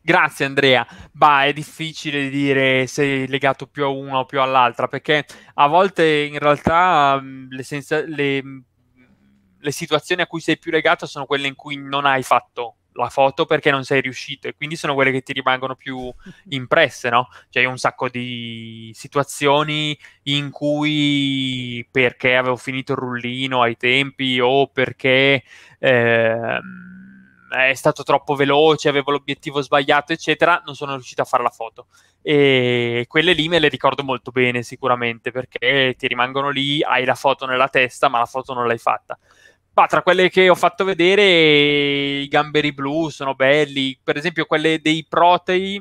[SPEAKER 2] Grazie Andrea. Bah, è difficile dire se è legato più a una o più all'altra, perché a volte in realtà mh, mm, le, senza- le le situazioni a cui sei più legato sono quelle in cui non hai fatto la foto perché non sei riuscito e quindi sono quelle che ti rimangono più [laughs] impresse, no? Cioè un sacco di situazioni in cui perché avevo finito il rullino ai tempi o perché eh, è stato troppo veloce, avevo l'obiettivo sbagliato, eccetera, non sono riuscito a fare la foto. E quelle lì me le ricordo molto bene sicuramente perché ti rimangono lì, hai la foto nella testa ma la foto non l'hai fatta. Bah, tra quelle che ho fatto vedere, i gamberi blu sono belli, per esempio quelle dei protei.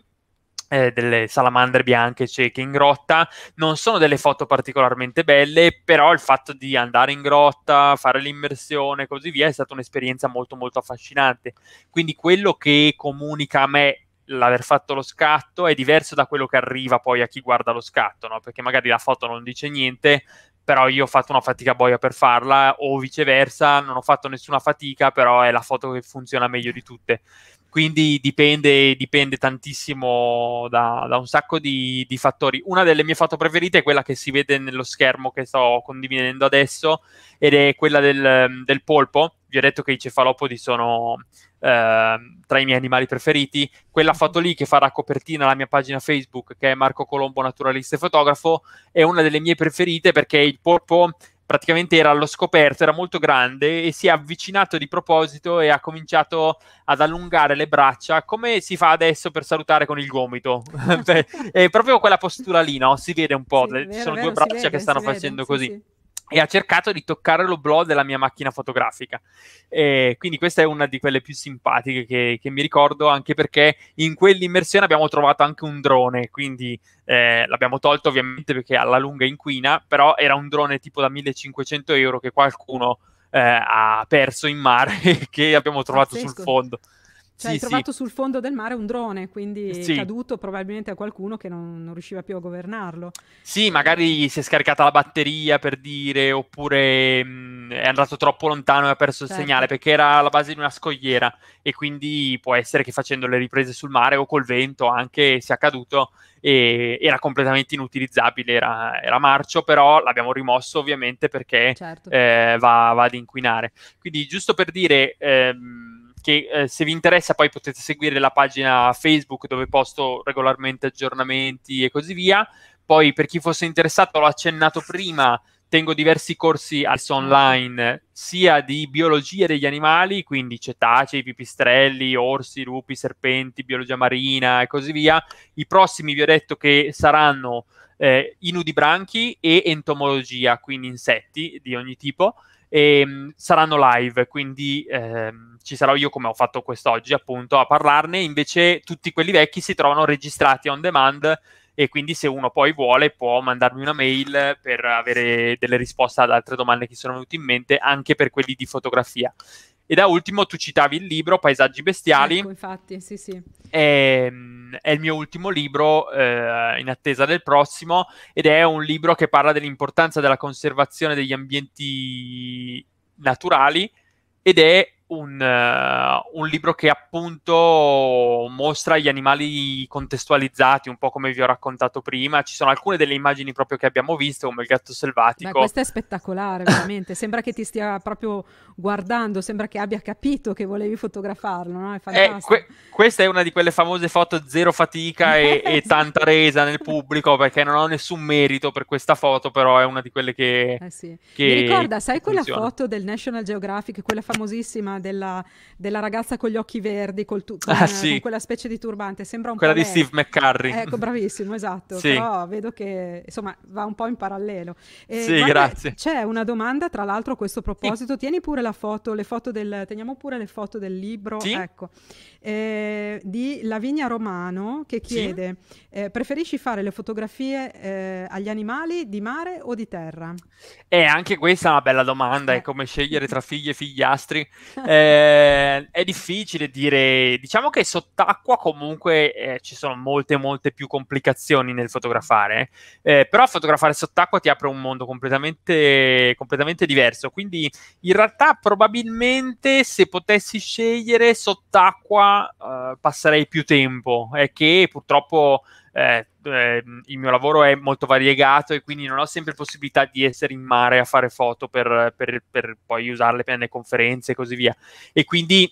[SPEAKER 2] Eh, delle salamandre bianche cieche in grotta non sono delle foto particolarmente belle però il fatto di andare in grotta fare l'immersione e così via è stata un'esperienza molto molto affascinante quindi quello che comunica a me l'aver fatto lo scatto è diverso da quello che arriva poi a chi guarda lo scatto, no? perché magari la foto non dice niente, però io ho fatto una fatica boia per farla, o viceversa, non ho fatto nessuna fatica, però è la foto che funziona meglio di tutte. Quindi dipende, dipende tantissimo da, da, un sacco di, di fattori. Una delle mie foto preferite è quella che si vede nello schermo che sto condividendo adesso, ed è quella del, del polpo vi ho detto che i cefalopodi sono eh, tra i miei animali preferiti. Quella mm-hmm. foto lì che farà copertina alla mia pagina Facebook, che è Marco Colombo, naturalista e fotografo, è una delle mie preferite perché il polpo praticamente era allo scoperto, era molto grande e si è avvicinato di proposito e ha cominciato ad allungare le braccia, come si fa adesso per salutare con il gomito. [laughs] [laughs] Cioè, è proprio quella postura lì, no? Si vede un po', sì, ci vero, sono vero, due braccia vede, che stanno vede, facendo così. Sì, sì e ha cercato di toccare lo blow della mia macchina fotografica. E quindi questa è una di quelle più simpatiche che, che, mi ricordo, anche perché in quell'immersione abbiamo trovato anche un drone, quindi eh, l'abbiamo tolto ovviamente perché alla lunga inquina, però era un drone tipo da 1500 euro che qualcuno eh, ha perso in mare [laughs] e che abbiamo trovato Pazzesco. sul fondo. Cioè, sì, hai trovato
[SPEAKER 1] sì. sul fondo del mare un drone, quindi sì. è caduto probabilmente a qualcuno che non, non, riusciva più a governarlo.
[SPEAKER 2] Sì, magari si è scaricata la batteria per dire, oppure mh, mm, è andato troppo lontano e ha perso certo. il segnale perché era alla base di una scogliera e quindi può essere che facendo le riprese sul mare o col vento anche sia caduto e era completamente inutilizzabile, era, era marcio, però l'abbiamo rimosso ovviamente perché certo. eh, va, va, ad inquinare. Quindi giusto per dire... Ehm, che eh, se vi interessa poi potete seguire la pagina Facebook dove posto regolarmente aggiornamenti e così via. Poi per chi fosse interessato, l'ho accennato prima, tengo diversi corsi online sia di biologia degli animali, quindi cetacei, pipistrelli, orsi, lupi, serpenti, biologia marina e così via. I prossimi vi ho detto che saranno eh, inudibranchi e entomologia, quindi insetti di ogni tipo e ehm, saranno live, quindi ehm, ci sarò io come ho fatto quest'oggi appunto a parlarne, invece tutti quelli vecchi si trovano registrati on demand e quindi se uno poi vuole può mandarmi una mail per avere delle risposte ad altre domande che sono venute in mente anche per quelli di fotografia. E da ultimo tu citavi il libro Paesaggi Bestiali. Ecco,
[SPEAKER 1] infatti, sì, sì.
[SPEAKER 2] È, ehm, è il mio ultimo libro eh, in attesa del prossimo ed è un libro che parla dell'importanza della conservazione degli ambienti naturali ed è un, uh, un, libro che appunto mostra gli animali contestualizzati, un po' come vi ho raccontato prima. Ci sono alcune delle immagini proprio che abbiamo visto, come il gatto selvatico. Ma questo è
[SPEAKER 1] spettacolare, veramente. sembra che ti stia proprio guardando, sembra che abbia capito che volevi fotografarlo. No? È fantastico. Eh,
[SPEAKER 2] que- questa è una di quelle famose foto zero fatica e, [laughs] e tanta resa nel pubblico, perché non ho nessun merito per questa foto, però è una di quelle che. Eh sì. che Mi ricorda, sai funziona. quella
[SPEAKER 1] foto del National Geographic, quella famosissima della, della, ragazza con gli occhi verdi, col tu- ah, con, ah, sì. con quella specie di turbante, sembra un quella po'... di lei. Steve
[SPEAKER 2] McCurry. Ecco,
[SPEAKER 1] bravissimo, esatto, sì. però vedo che insomma va un po' in parallelo. E, eh, sì, guarda, grazie. C'è una domanda, tra l'altro a questo proposito, sì. tieni pure la foto, le foto del... teniamo pure le foto del libro, ecco eh, di Lavinia Romano che chiede, sì? eh, preferisci fare le fotografie eh, agli animali di mare o di terra?
[SPEAKER 2] Eh, anche questa è una bella domanda, è eh. come scegliere tra [laughs] figli e figliastri. [laughs] Eh, è difficile dire, diciamo che sott'acqua comunque eh, ci sono molte, molte più complicazioni nel fotografare, però fotografare sott'acqua ti apre un mondo completamente, completamente diverso, quindi in realtà probabilmente se potessi scegliere sott'acqua eh, passerei più tempo, è che purtroppo eh, eh, il mio lavoro è molto variegato e quindi non ho sempre possibilità di essere in mare a fare foto per, per, per poi usarle per le conferenze e così via. E quindi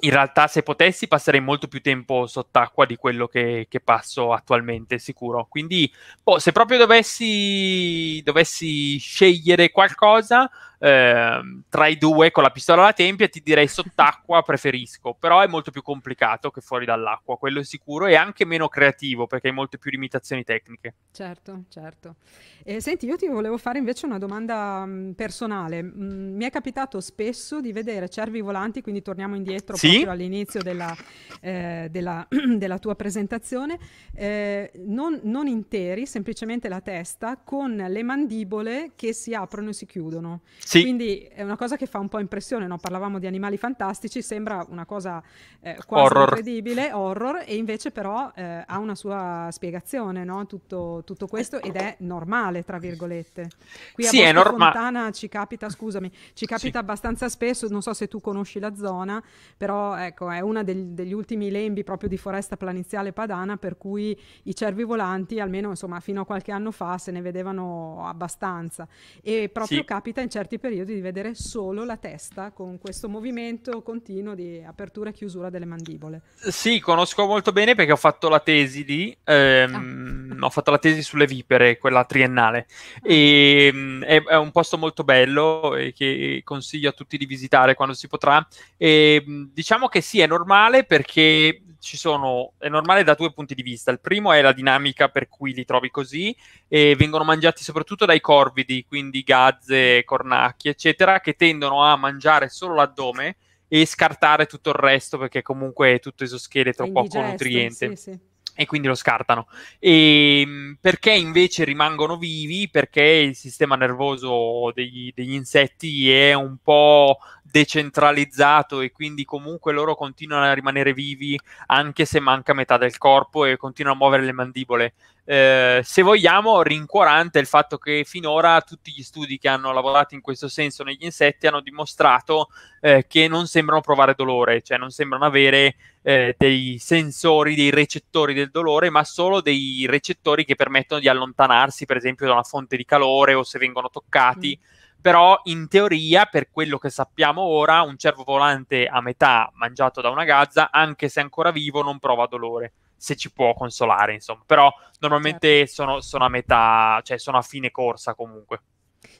[SPEAKER 2] in realtà se potessi passerei molto più tempo sott'acqua di quello che, che passo attualmente, sicuro. Quindi boh, se proprio dovessi, dovessi scegliere qualcosa, Ehm, tra i due con la pistola alla tempia ti direi sott'acqua preferisco, però è molto più complicato che fuori dall'acqua, quello è sicuro, e anche meno creativo perché hai molte più limitazioni tecniche.
[SPEAKER 1] Certo, certo. Eh, senti, io ti volevo fare invece una domanda mh, mm, personale. Mh, mm, mi è capitato spesso di vedere cervi volanti, quindi torniamo indietro sì? proprio all'inizio della, eh, della, [clears throat] della tua presentazione, eh, non, non interi, semplicemente la testa, con le mandibole che si aprono e si chiudono. Sì. Quindi è una cosa che fa un po' impressione, no? parlavamo di animali fantastici, sembra una cosa eh, quasi horror. incredibile, horror, e invece però eh, ha una sua spiegazione no? tutto, tutto, questo ed è normale, tra virgolette. Qui sì, a Bosco norma- Fontana ci capita, scusami, ci capita sì. abbastanza spesso, non so se tu conosci la zona, però ecco, è uno degli ultimi lembi proprio di foresta planiziale padana per cui i cervi volanti, almeno insomma fino a qualche anno fa, se ne vedevano abbastanza. E proprio sì. capita in certi periodi di vedere solo la testa con questo movimento continuo di apertura e chiusura delle mandibole.
[SPEAKER 2] Sì, conosco molto bene perché ho fatto la tesi lì, ehm, ah. ho fatto la tesi sulle vipere, quella triennale, ah. e, mm, è, è, un posto molto bello e che consiglio a tutti di visitare quando si potrà. E, mm, diciamo che sì, è normale perché ci sono, è normale da due punti di vista. Il primo è la dinamica per cui li trovi così e vengono mangiati soprattutto dai corvidi, quindi gazze, cornacchi, eccetera, che tendono a mangiare solo l'addome e scartare tutto il resto perché comunque è tutto esoscheletro poco nutriente. Sì, sì. E quindi lo scartano. E ehm, perché invece rimangono vivi? Perché il sistema nervoso degli, degli insetti è un po' decentralizzato e quindi comunque loro continuano a rimanere vivi anche se manca metà del corpo e continuano a muovere le mandibole. Eh, se vogliamo, rincuorante il fatto che finora tutti gli studi che hanno lavorato in questo senso negli insetti hanno dimostrato eh, che non sembrano provare dolore, cioè non sembrano avere eh, dei sensori, dei recettori del dolore, ma solo dei recettori che permettono di allontanarsi, per esempio, da una fonte di calore o se vengono toccati. Mm però in teoria, per quello che sappiamo ora, un cervo volante a metà mangiato da una gazza, anche se ancora vivo, non prova dolore, se ci può consolare, insomma. Però normalmente certo. sono, sono a metà, cioè sono a fine corsa comunque.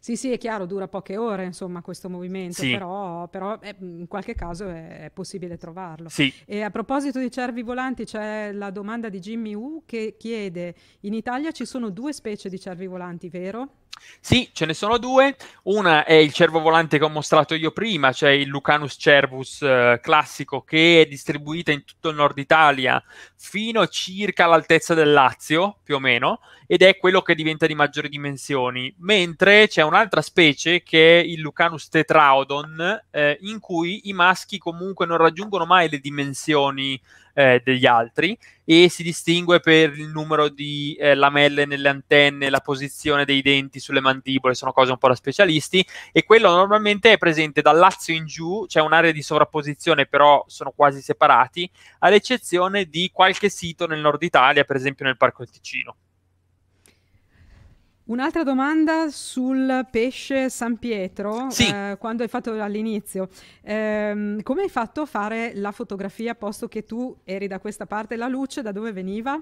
[SPEAKER 1] Sì, sì, è chiaro, dura poche ore, insomma, questo movimento, sì. però, però eh, in qualche caso è, è possibile trovarlo. Sì. E a proposito di cervi volanti, c'è la domanda di Jimmy Wu che chiede, in Italia ci sono due specie di cervi volanti, vero?
[SPEAKER 2] Sì, ce ne sono due. Una è il cervo volante che ho mostrato io prima, cioè il Lucanus Cervus eh, classico che è distribuita in tutto il nord Italia fino a circa all'altezza del Lazio, più o meno, ed è quello che diventa di maggiori dimensioni. Mentre c'è un'altra specie che è il Lucanus Tetraodon, eh, in cui i maschi comunque non raggiungono mai le dimensioni eh, degli altri e si distingue per il numero di eh, lamelle nelle antenne, la posizione dei denti sulle mandibole, sono cose un po' da specialisti e quello normalmente è presente dal Lazio in giù, c'è cioè un'area di sovrapposizione però sono quasi separati, all'eccezione di qualche sito nel nord Italia, per esempio nel Parco del Ticino.
[SPEAKER 1] Un'altra domanda sul pesce San Pietro, sì. eh, quando hai fatto all'inizio, eh, come hai fatto a fare la fotografia posto che tu eri da questa parte, la luce da dove veniva?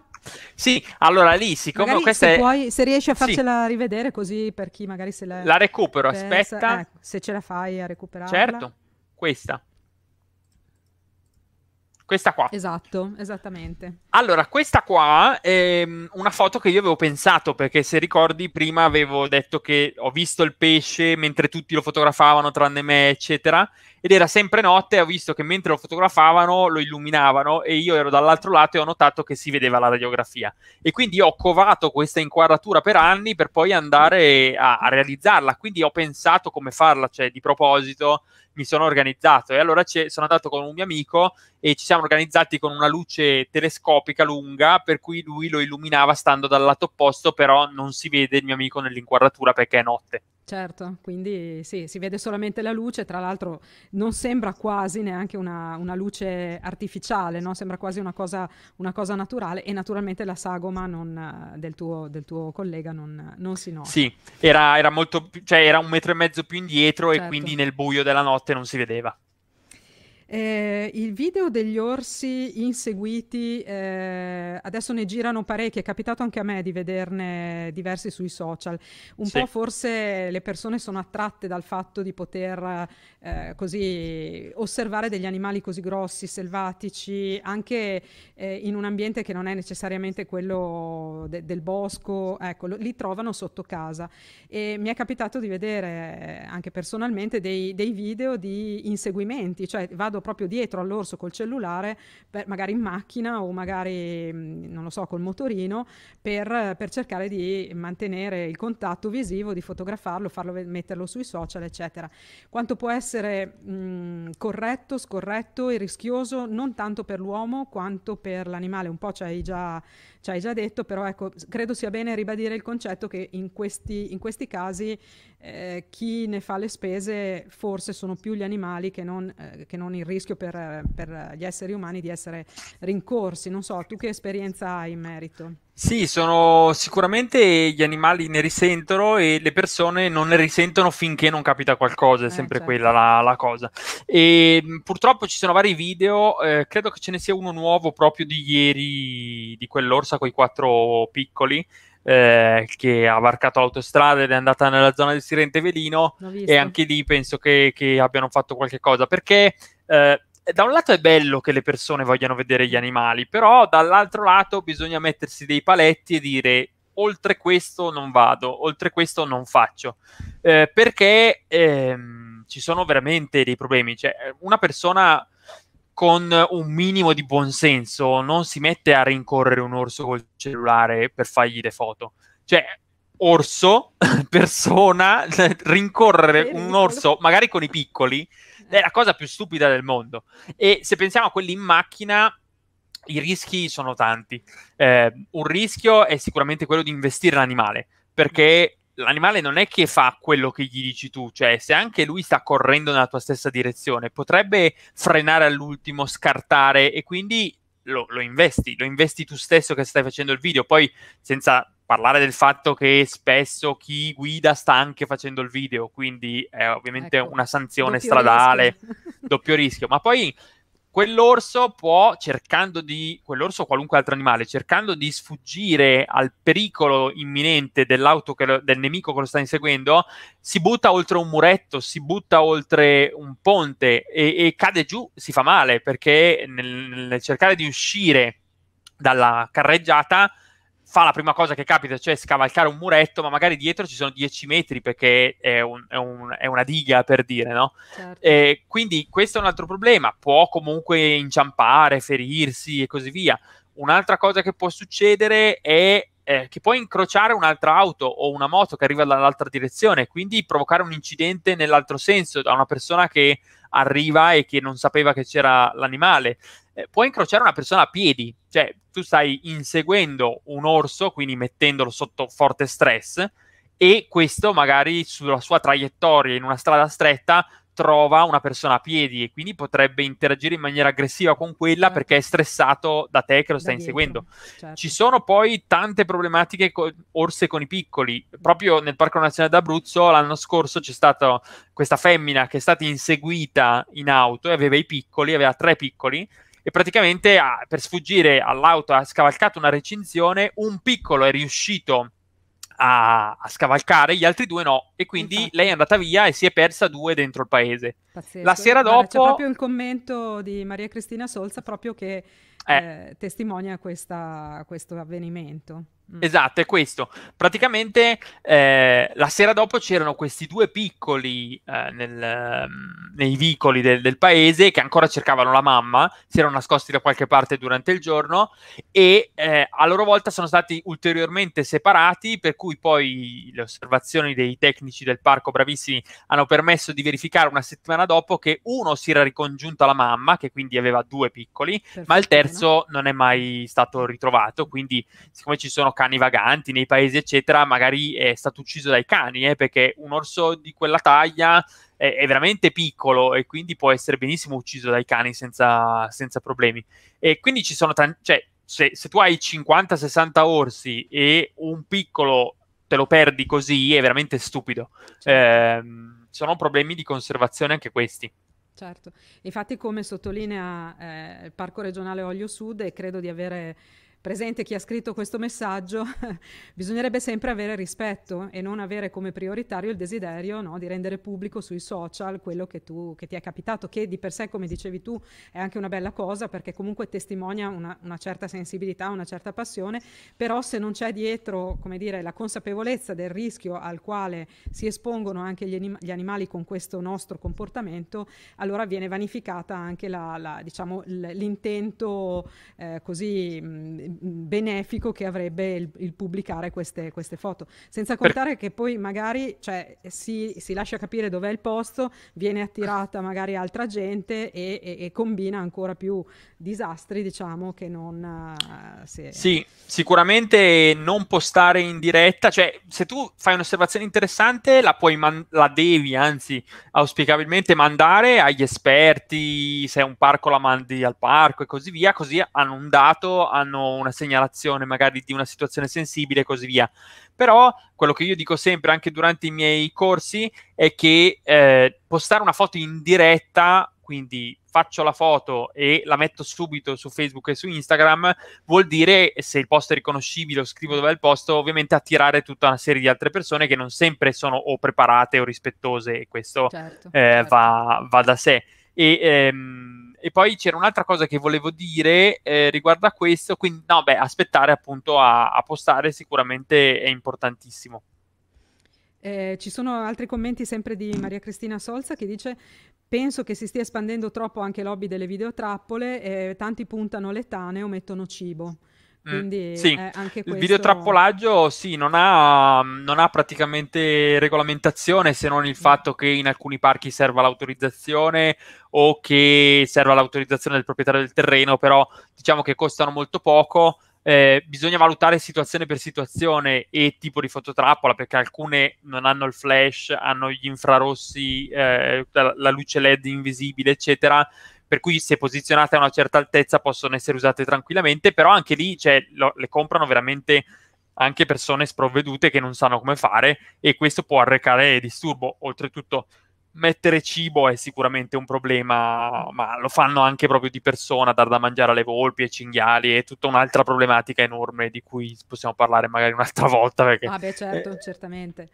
[SPEAKER 2] Sì, allora lì siccome questa se, è... puoi, se riesci a farcela
[SPEAKER 1] sì. rivedere così per chi magari se la... La recupero, pensa, aspetta. Eh, se ce la fai a recuperarla. Certo,
[SPEAKER 2] questa. Questa qua.
[SPEAKER 1] Esatto, esattamente.
[SPEAKER 2] Allora, questa qua è mm, una foto che io avevo pensato, perché se ricordi prima avevo detto che ho visto il pesce mentre tutti lo fotografavano, tranne me, eccetera, ed era sempre notte, ho visto che mentre lo fotografavano lo illuminavano e io ero dall'altro lato e ho notato che si vedeva la radiografia. E quindi ho covato questa inquadratura per anni per poi andare a, a realizzarla, quindi ho pensato come farla, cioè di proposito mi sono organizzato e allora sono andato con un mio amico e ci siamo organizzati con una luce telescopica lunga per cui lui lo illuminava stando dal lato opposto, però non si vede il mio amico nell'inquadratura perché è notte.
[SPEAKER 1] Certo, quindi sì, si vede solamente la luce, tra l'altro non sembra quasi neanche una, una luce artificiale, no? sembra quasi una cosa, una cosa, naturale e naturalmente la sagoma non, del, tuo, del, tuo, collega non, non si nota.
[SPEAKER 2] Sì, era, era, molto, cioè era, un metro e mezzo più indietro certo. e quindi nel buio della notte non si vedeva.
[SPEAKER 1] Eh, il video degli orsi inseguiti, eh, adesso ne girano parecchi, è capitato anche a me di vederne diversi sui social. Un sì. po' forse le persone sono attratte dal fatto di poter eh, così osservare degli animali così grossi, selvatici, anche eh, in un ambiente che non è necessariamente quello de- del bosco, ecco, li trovano sotto casa. E mi è capitato di vedere eh, anche personalmente dei, dei video di inseguimenti, cioè vado proprio dietro all'orso col cellulare, per, magari in macchina o magari, mm, non lo so, col motorino, per, per cercare di mantenere il contatto visivo, di fotografarlo, farlo, metterlo sui social, eccetera. Quanto può essere mh, mm, corretto, scorretto e rischioso, non tanto per l'uomo quanto per l'animale, un po' ci hai già, ci hai già detto, però ecco, credo sia bene ribadire il concetto che in questi, in questi casi eh, chi ne fa le spese forse sono più gli animali che non, eh, che non il rischio rischio per, per gli esseri umani di essere rincorsi. Non so, tu che esperienza hai in merito?
[SPEAKER 2] Sì, sono, sicuramente gli animali ne risentono e le persone non ne risentono finché non capita qualcosa, è eh, sempre certo. quella la, la, cosa. E purtroppo ci sono vari video, eh, credo che ce ne sia uno nuovo proprio di ieri, di quell'orsa con i quattro piccoli, eh, che ha varcato l'autostrada ed è andata nella zona di Sirente Velino e anche lì penso che, che abbiano fatto qualche cosa perché eh, da un lato è bello che le persone vogliano vedere gli animali, però dall'altro lato bisogna mettersi dei paletti e dire oltre questo non vado, oltre questo non faccio, eh, perché ehm, ci sono veramente dei problemi. Cioè, una persona con un minimo di buonsenso non si mette a rincorrere un orso col cellulare per fargli le foto. Cioè, orso, [laughs] persona, [laughs] rincorrere un orso, magari con i piccoli, è la cosa più stupida del mondo. E se pensiamo a quelli in macchina, i rischi sono tanti. Eh, un rischio è sicuramente quello di investire l'animale, perché l'animale non è che fa quello che gli dici tu, cioè se anche lui sta correndo nella tua stessa direzione, potrebbe frenare all'ultimo, scartare e quindi lo, lo, investi, lo investi tu stesso che stai facendo il video, poi senza parlare del fatto che spesso chi guida sta anche facendo il video, quindi è ovviamente ecco, una sanzione doppio stradale, rischio. [laughs] doppio rischio, ma poi quell'orso può, cercando di, quell'orso o qualunque altro animale, cercando di sfuggire al pericolo imminente dell'auto lo, del nemico che lo sta inseguendo, si butta oltre un muretto, si butta oltre un ponte e, e cade giù, si fa male, perché nel, nel cercare di uscire dalla carreggiata fa la prima cosa che capita, cioè scavalcare un muretto, ma magari dietro ci sono 10 metri perché è, un, è, un, è una diga per dire, no? Certo. Eh, quindi questo è un altro problema, può comunque inciampare, ferirsi e così via, Un'altra cosa che può succedere è eh, che puoi incrociare un'altra auto o una moto che arriva dall'altra direzione, quindi provocare un incidente nell'altro senso da una persona che arriva e che non sapeva che c'era l'animale. Eh, puoi incrociare una persona a piedi, cioè tu stai inseguendo un orso, quindi mettendolo sotto forte stress, e questo magari sulla sua traiettoria in una strada stretta trova una persona a piedi e quindi potrebbe interagire in maniera aggressiva con quella certo. perché è stressato da te che lo stai inseguendo. Certo. Ci sono poi tante problematiche co- orse con i piccoli. Proprio nel Parco Nazionale d'Abruzzo l'anno scorso c'è stata questa femmina che è stata inseguita in auto e aveva i piccoli, aveva tre piccoli e praticamente ha, per sfuggire all'auto ha scavalcato una recinzione, un piccolo è riuscito a, a, scavalcare, gli altri due no. E quindi Infatti. lei è andata via e si è persa due dentro il paese. Pazzesco. La sera dopo... Guarda, c'è proprio
[SPEAKER 1] il commento di Maria Cristina Solza proprio che eh. Eh, testimonia questa, questo avvenimento. Mm.
[SPEAKER 2] Esatto, è questo. Praticamente eh, la sera dopo c'erano questi due piccoli eh, nel, mm, nei vicoli del, del, paese che ancora cercavano la mamma, si erano nascosti da qualche parte durante il giorno e eh, a loro volta sono stati ulteriormente separati, per cui poi le osservazioni dei tecnici del parco bravissimi hanno permesso di verificare una settimana dopo che uno si era ricongiunto alla mamma, che quindi aveva due piccoli, Perfetto. ma il terzo pezzo non è mai stato ritrovato, quindi siccome ci sono cani vaganti nei paesi eccetera, magari è stato ucciso dai cani, eh, perché un orso di quella taglia è, è, veramente piccolo e quindi può essere benissimo ucciso dai cani senza, senza problemi. E quindi ci sono tanti, cioè se, se tu hai 50-60 orsi e un piccolo te lo perdi così è veramente stupido. Eh, sono problemi di conservazione anche questi.
[SPEAKER 1] Certo, infatti come sottolinea eh, il Parco regionale Olio Sud e credo di avere presente chi ha scritto questo messaggio, [laughs] bisognerebbe sempre avere rispetto e non avere come prioritario il desiderio no, di rendere pubblico sui social quello che, tu, che ti è capitato, che di per sé, come dicevi tu, è anche una bella cosa perché comunque testimonia una, una certa sensibilità, una certa passione, però se non c'è dietro, come dire, la consapevolezza del rischio al quale si espongono anche gli, anim- gli animali con questo nostro comportamento, allora viene vanificata anche la, la, diciamo, l'intento eh, così benefico che avrebbe il, il pubblicare queste, queste, foto. Senza contare che poi magari cioè, si, si, lascia capire dov'è il posto, viene attirata magari altra gente e, e, e combina ancora più disastri, diciamo, che non... Uh, se...
[SPEAKER 2] Sì, sicuramente non postare in diretta, cioè se tu fai un'osservazione interessante la, puoi man- la devi, anzi, auspicabilmente mandare agli esperti, se è un parco la mandi al parco e così via, così hanno un dato, hanno una segnalazione magari di una situazione sensibile e così via. Però quello che io dico sempre anche durante i miei corsi è che eh, postare una foto in diretta, quindi faccio la foto e la metto subito su Facebook e su Instagram, vuol dire, se il posto è riconoscibile o scrivo dove è il posto, ovviamente attirare tutta una serie di altre persone che non sempre sono o preparate o rispettose e questo certo, eh, certo. Va, va, da sé. E, ehm, e poi c'era un'altra cosa che volevo dire eh, riguardo a questo, quindi no, beh, aspettare appunto a, a postare sicuramente è importantissimo.
[SPEAKER 1] Eh, ci sono altri commenti sempre di Maria Cristina Solza che dice penso che si stia espandendo troppo anche l'hobby delle videotrappole, eh, tanti puntano le tane o mettono cibo.
[SPEAKER 2] Mm. Quindi sì. anche questo... Il videotrappolaggio sì, non ha, non ha, praticamente regolamentazione se non il mm. fatto che in alcuni parchi serva l'autorizzazione o che serva l'autorizzazione del proprietario del terreno, però diciamo che costano molto poco. Eh, bisogna valutare situazione per situazione e tipo di fototrappola perché alcune non hanno il flash, hanno gli infrarossi, eh, la luce LED invisibile, eccetera per cui se posizionate a una certa altezza possono essere usate tranquillamente, però anche lì cioè, lo, le comprano veramente anche persone sprovvedute che non sanno come fare e questo può arrecare disturbo. Oltretutto mettere cibo è sicuramente un problema, ma lo fanno anche proprio di persona, dar da mangiare alle volpi e cinghiali, è tutta un'altra problematica enorme di cui possiamo parlare magari un'altra volta. Perché, ah beh certo,
[SPEAKER 1] eh, certamente.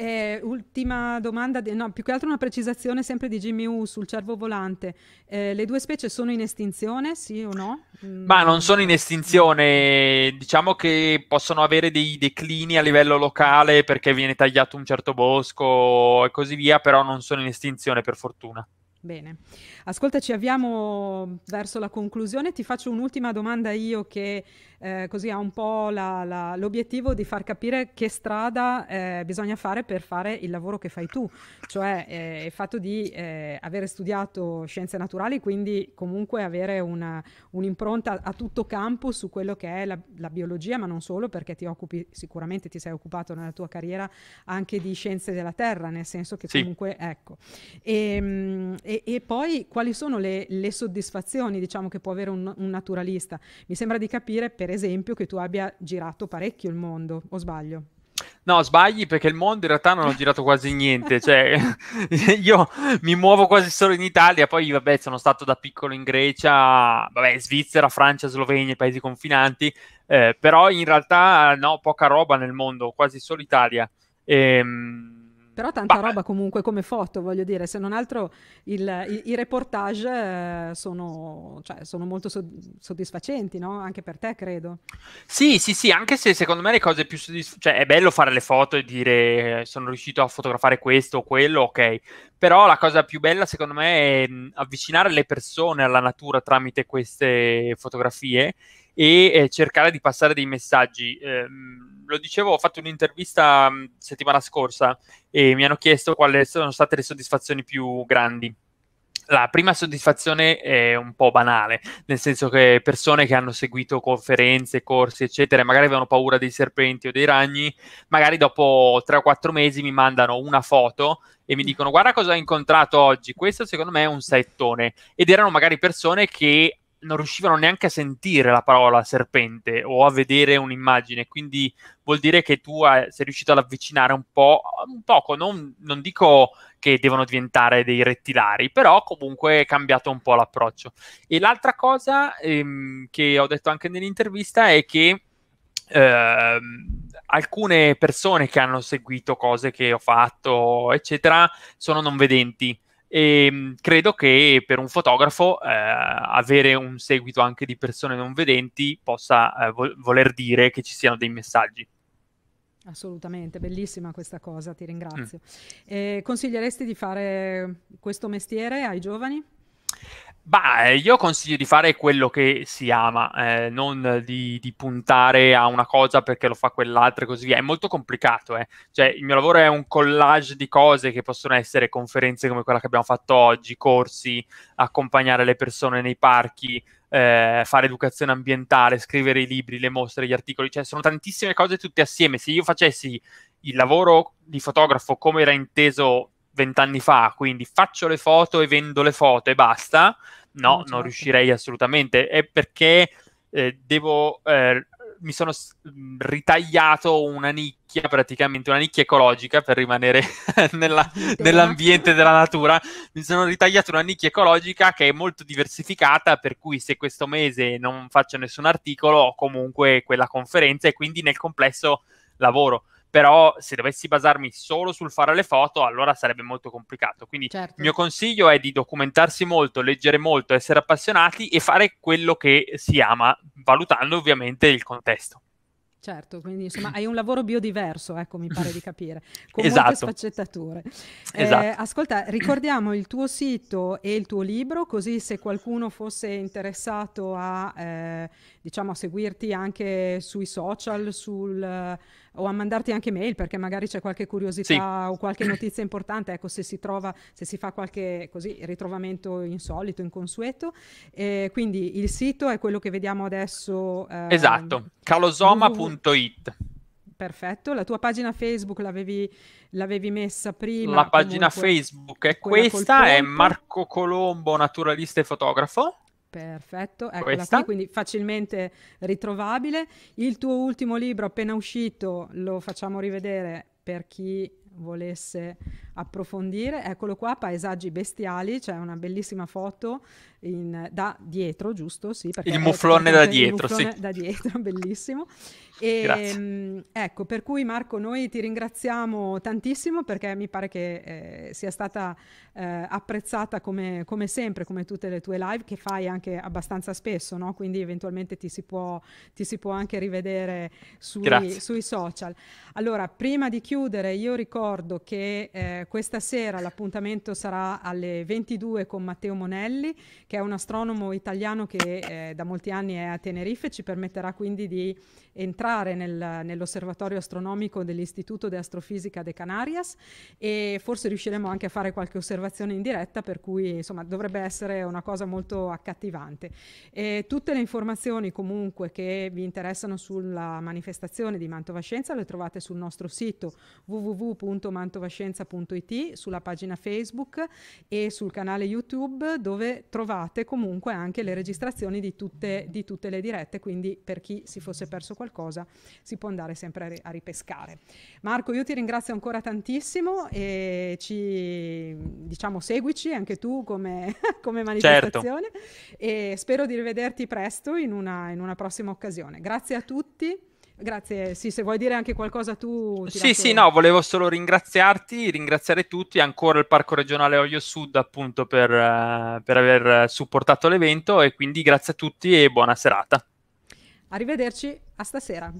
[SPEAKER 1] Eh, ultima domanda, no, più che altro una precisazione sempre di Jimmy U sul cervo volante. Eh, le due specie sono in estinzione, sì o no?
[SPEAKER 2] Mm. Ma non sono in estinzione, diciamo che possono avere dei declini a livello locale perché viene tagliato un certo bosco e così via, però non sono in estinzione per fortuna.
[SPEAKER 1] Bene, ascolta, ci avviamo verso la conclusione. Ti faccio un'ultima domanda io che eh, così ha un po' la, la, l'obiettivo di far capire che strada eh, bisogna fare per fare il lavoro che fai tu, cioè eh, il fatto di eh, avere studiato scienze naturali, quindi comunque avere una, un'impronta a tutto campo su quello che è la, la, biologia, ma non solo, perché ti occupi sicuramente, ti sei occupato nella tua carriera anche di scienze della terra, nel senso che sì. comunque ecco. Ehm, e, e e, poi quali sono le, le, soddisfazioni diciamo, che può avere un, un naturalista? Mi sembra di capire, per esempio, che tu abbia girato parecchio il mondo, o sbaglio?
[SPEAKER 2] No, sbagli perché il mondo in realtà non ho girato quasi niente, cioè [laughs] io mi muovo quasi solo in Italia, poi vabbè sono stato da piccolo in Grecia, vabbè Svizzera, Francia, Slovenia, i paesi confinanti, eh, però in realtà no, poca roba nel mondo, quasi solo Italia. Ehm
[SPEAKER 1] però tanta bah. roba comunque come foto, voglio dire, se non altro il, i, i, reportage eh, sono, cioè, sono molto soddisfacenti, no? Anche per te, credo.
[SPEAKER 2] Sì, sì, sì, anche se secondo me le cose più soddisfacenti, cioè è bello fare le foto e dire eh, sono riuscito a fotografare questo o quello, ok, però la cosa più bella secondo me è mm, avvicinare le persone alla natura tramite queste fotografie e eh, cercare di passare dei messaggi. Eh, lo dicevo, ho fatto un'intervista settimana scorsa e mi hanno chiesto quali sono state le soddisfazioni più grandi. La prima soddisfazione è un po' banale, nel senso che persone che hanno seguito conferenze, corsi, eccetera, magari avevano paura dei serpenti o dei ragni, magari dopo tre o quattro mesi mi mandano una foto e mi mm. dicono guarda cosa ho incontrato oggi, questo secondo me è un settone. Ed erano magari persone che non riuscivano neanche a sentire la parola serpente o a vedere un'immagine, quindi vuol dire che tu hai, sei riuscito ad avvicinare un po', un poco, non, non, dico che devono diventare dei rettilari, però comunque è cambiato un po' l'approccio. E l'altra cosa ehm, che ho detto anche nell'intervista è che eh, alcune persone che hanno seguito cose che ho fatto, eccetera, sono non vedenti e ehm, credo che per un fotografo eh, avere un seguito anche di persone non vedenti possa eh, vo- voler dire che ci siano dei messaggi.
[SPEAKER 1] Assolutamente, bellissima questa cosa, ti mm.
[SPEAKER 2] ringrazio. Mm.
[SPEAKER 1] Eh, consiglieresti di fare questo mestiere ai giovani?
[SPEAKER 2] Beh, io consiglio di fare quello che si ama, eh, non di, di, puntare a una cosa perché lo fa quell'altra e così via. È molto complicato, eh. Cioè, il mio lavoro è un collage di cose che possono essere conferenze come quella che abbiamo fatto oggi, corsi, accompagnare le persone nei parchi, eh, fare educazione ambientale, scrivere i libri, le mostre, gli articoli. Cioè, sono tantissime cose tutte assieme. Se io facessi il lavoro di fotografo come era inteso vent'anni fa, quindi faccio le foto e vendo le foto e basta, no, mm, non, certo. non riuscirei assolutamente, è perché eh, devo... Eh, mi sono ritagliato una nicchia, praticamente una nicchia ecologica per rimanere [laughs] nella, nell'ambiente della natura. Mi sono ritagliato una nicchia ecologica che è molto diversificata, per cui se questo mese non faccio nessun articolo, ho comunque quella conferenza e quindi nel complesso lavoro però se dovessi basarmi solo sul fare le foto, allora sarebbe molto complicato. Quindi certo. il mio consiglio è di documentarsi molto, leggere molto, essere appassionati e fare quello che si ama, valutando ovviamente il contesto.
[SPEAKER 1] Certo, quindi insomma hai un lavoro biodiverso, ecco mi pare di capire, [laughs] con esatto. molte sfaccettature. Eh, esatto. Eh, ascolta, ricordiamo il tuo sito e il tuo libro, così se qualcuno fosse interessato a, eh, diciamo, a seguirti anche sui social, sul o a mandarti anche mail perché magari c'è qualche curiosità sì. o qualche notizia importante, ecco se si trova, se si fa qualche così ritrovamento insolito, inconsueto. E eh, quindi il sito è quello che vediamo adesso. Eh, esatto,
[SPEAKER 2] calosoma.it.
[SPEAKER 1] Perfetto, la tua pagina Facebook l'avevi, l'avevi messa prima. La pagina comunque, Facebook
[SPEAKER 2] è questa, è Marco Colombo, naturalista e fotografo.
[SPEAKER 1] Perfetto, eccola qui, quindi facilmente ritrovabile. Il tuo ultimo libro appena uscito lo facciamo rivedere per chi volesse approfondire. Eccolo qua, Paesaggi bestiali, c'è cioè una bellissima foto in, da dietro, giusto? Sì, il mufflone da dietro, il mufflone sì. da dietro, bellissimo. E, Grazie. Ehm, ecco, per cui Marco, noi ti ringraziamo tantissimo perché mi pare che eh, sia stata eh, apprezzata come, come, sempre, come tutte le tue live che fai anche abbastanza spesso, no? quindi eventualmente ti si può, ti si può anche rivedere sui, sui, social. Allora, prima di chiudere, io ricordo che eh, questa sera l'appuntamento sarà alle 22 con Matteo Monelli che è un astronomo italiano che eh, da molti anni è a Tenerife, ci permetterà quindi di entrare nel, nell'osservatorio astronomico dell'Istituto di Astrofisica de Canarias e forse riusciremo anche a fare qualche osservazione in diretta, per cui insomma dovrebbe essere una cosa molto accattivante. E tutte le informazioni comunque che vi interessano sulla manifestazione di Mantova Scienza le trovate sul nostro sito www.mantovascienza.it, sulla pagina Facebook e sul canale YouTube dove trovate trovate comunque anche le mm. registrazioni di tutte, di tutte, le dirette, quindi per chi si fosse perso qualcosa si può andare sempre a, ripescare. Marco, io ti ringrazio ancora tantissimo e ci diciamo seguici anche tu come, [laughs] come certo. manifestazione certo. e spero di rivederti presto in una, in una prossima occasione. Grazie a tutti. Grazie, sì, se vuoi dire anche qualcosa tu. Sì, sì, no,
[SPEAKER 2] volevo solo ringraziarti, ringraziare tutti, ancora il Parco Regionale Olio Sud appunto per, eh, per aver supportato l'evento e quindi grazie a tutti e buona serata.
[SPEAKER 1] Arrivederci, a
[SPEAKER 2] stasera.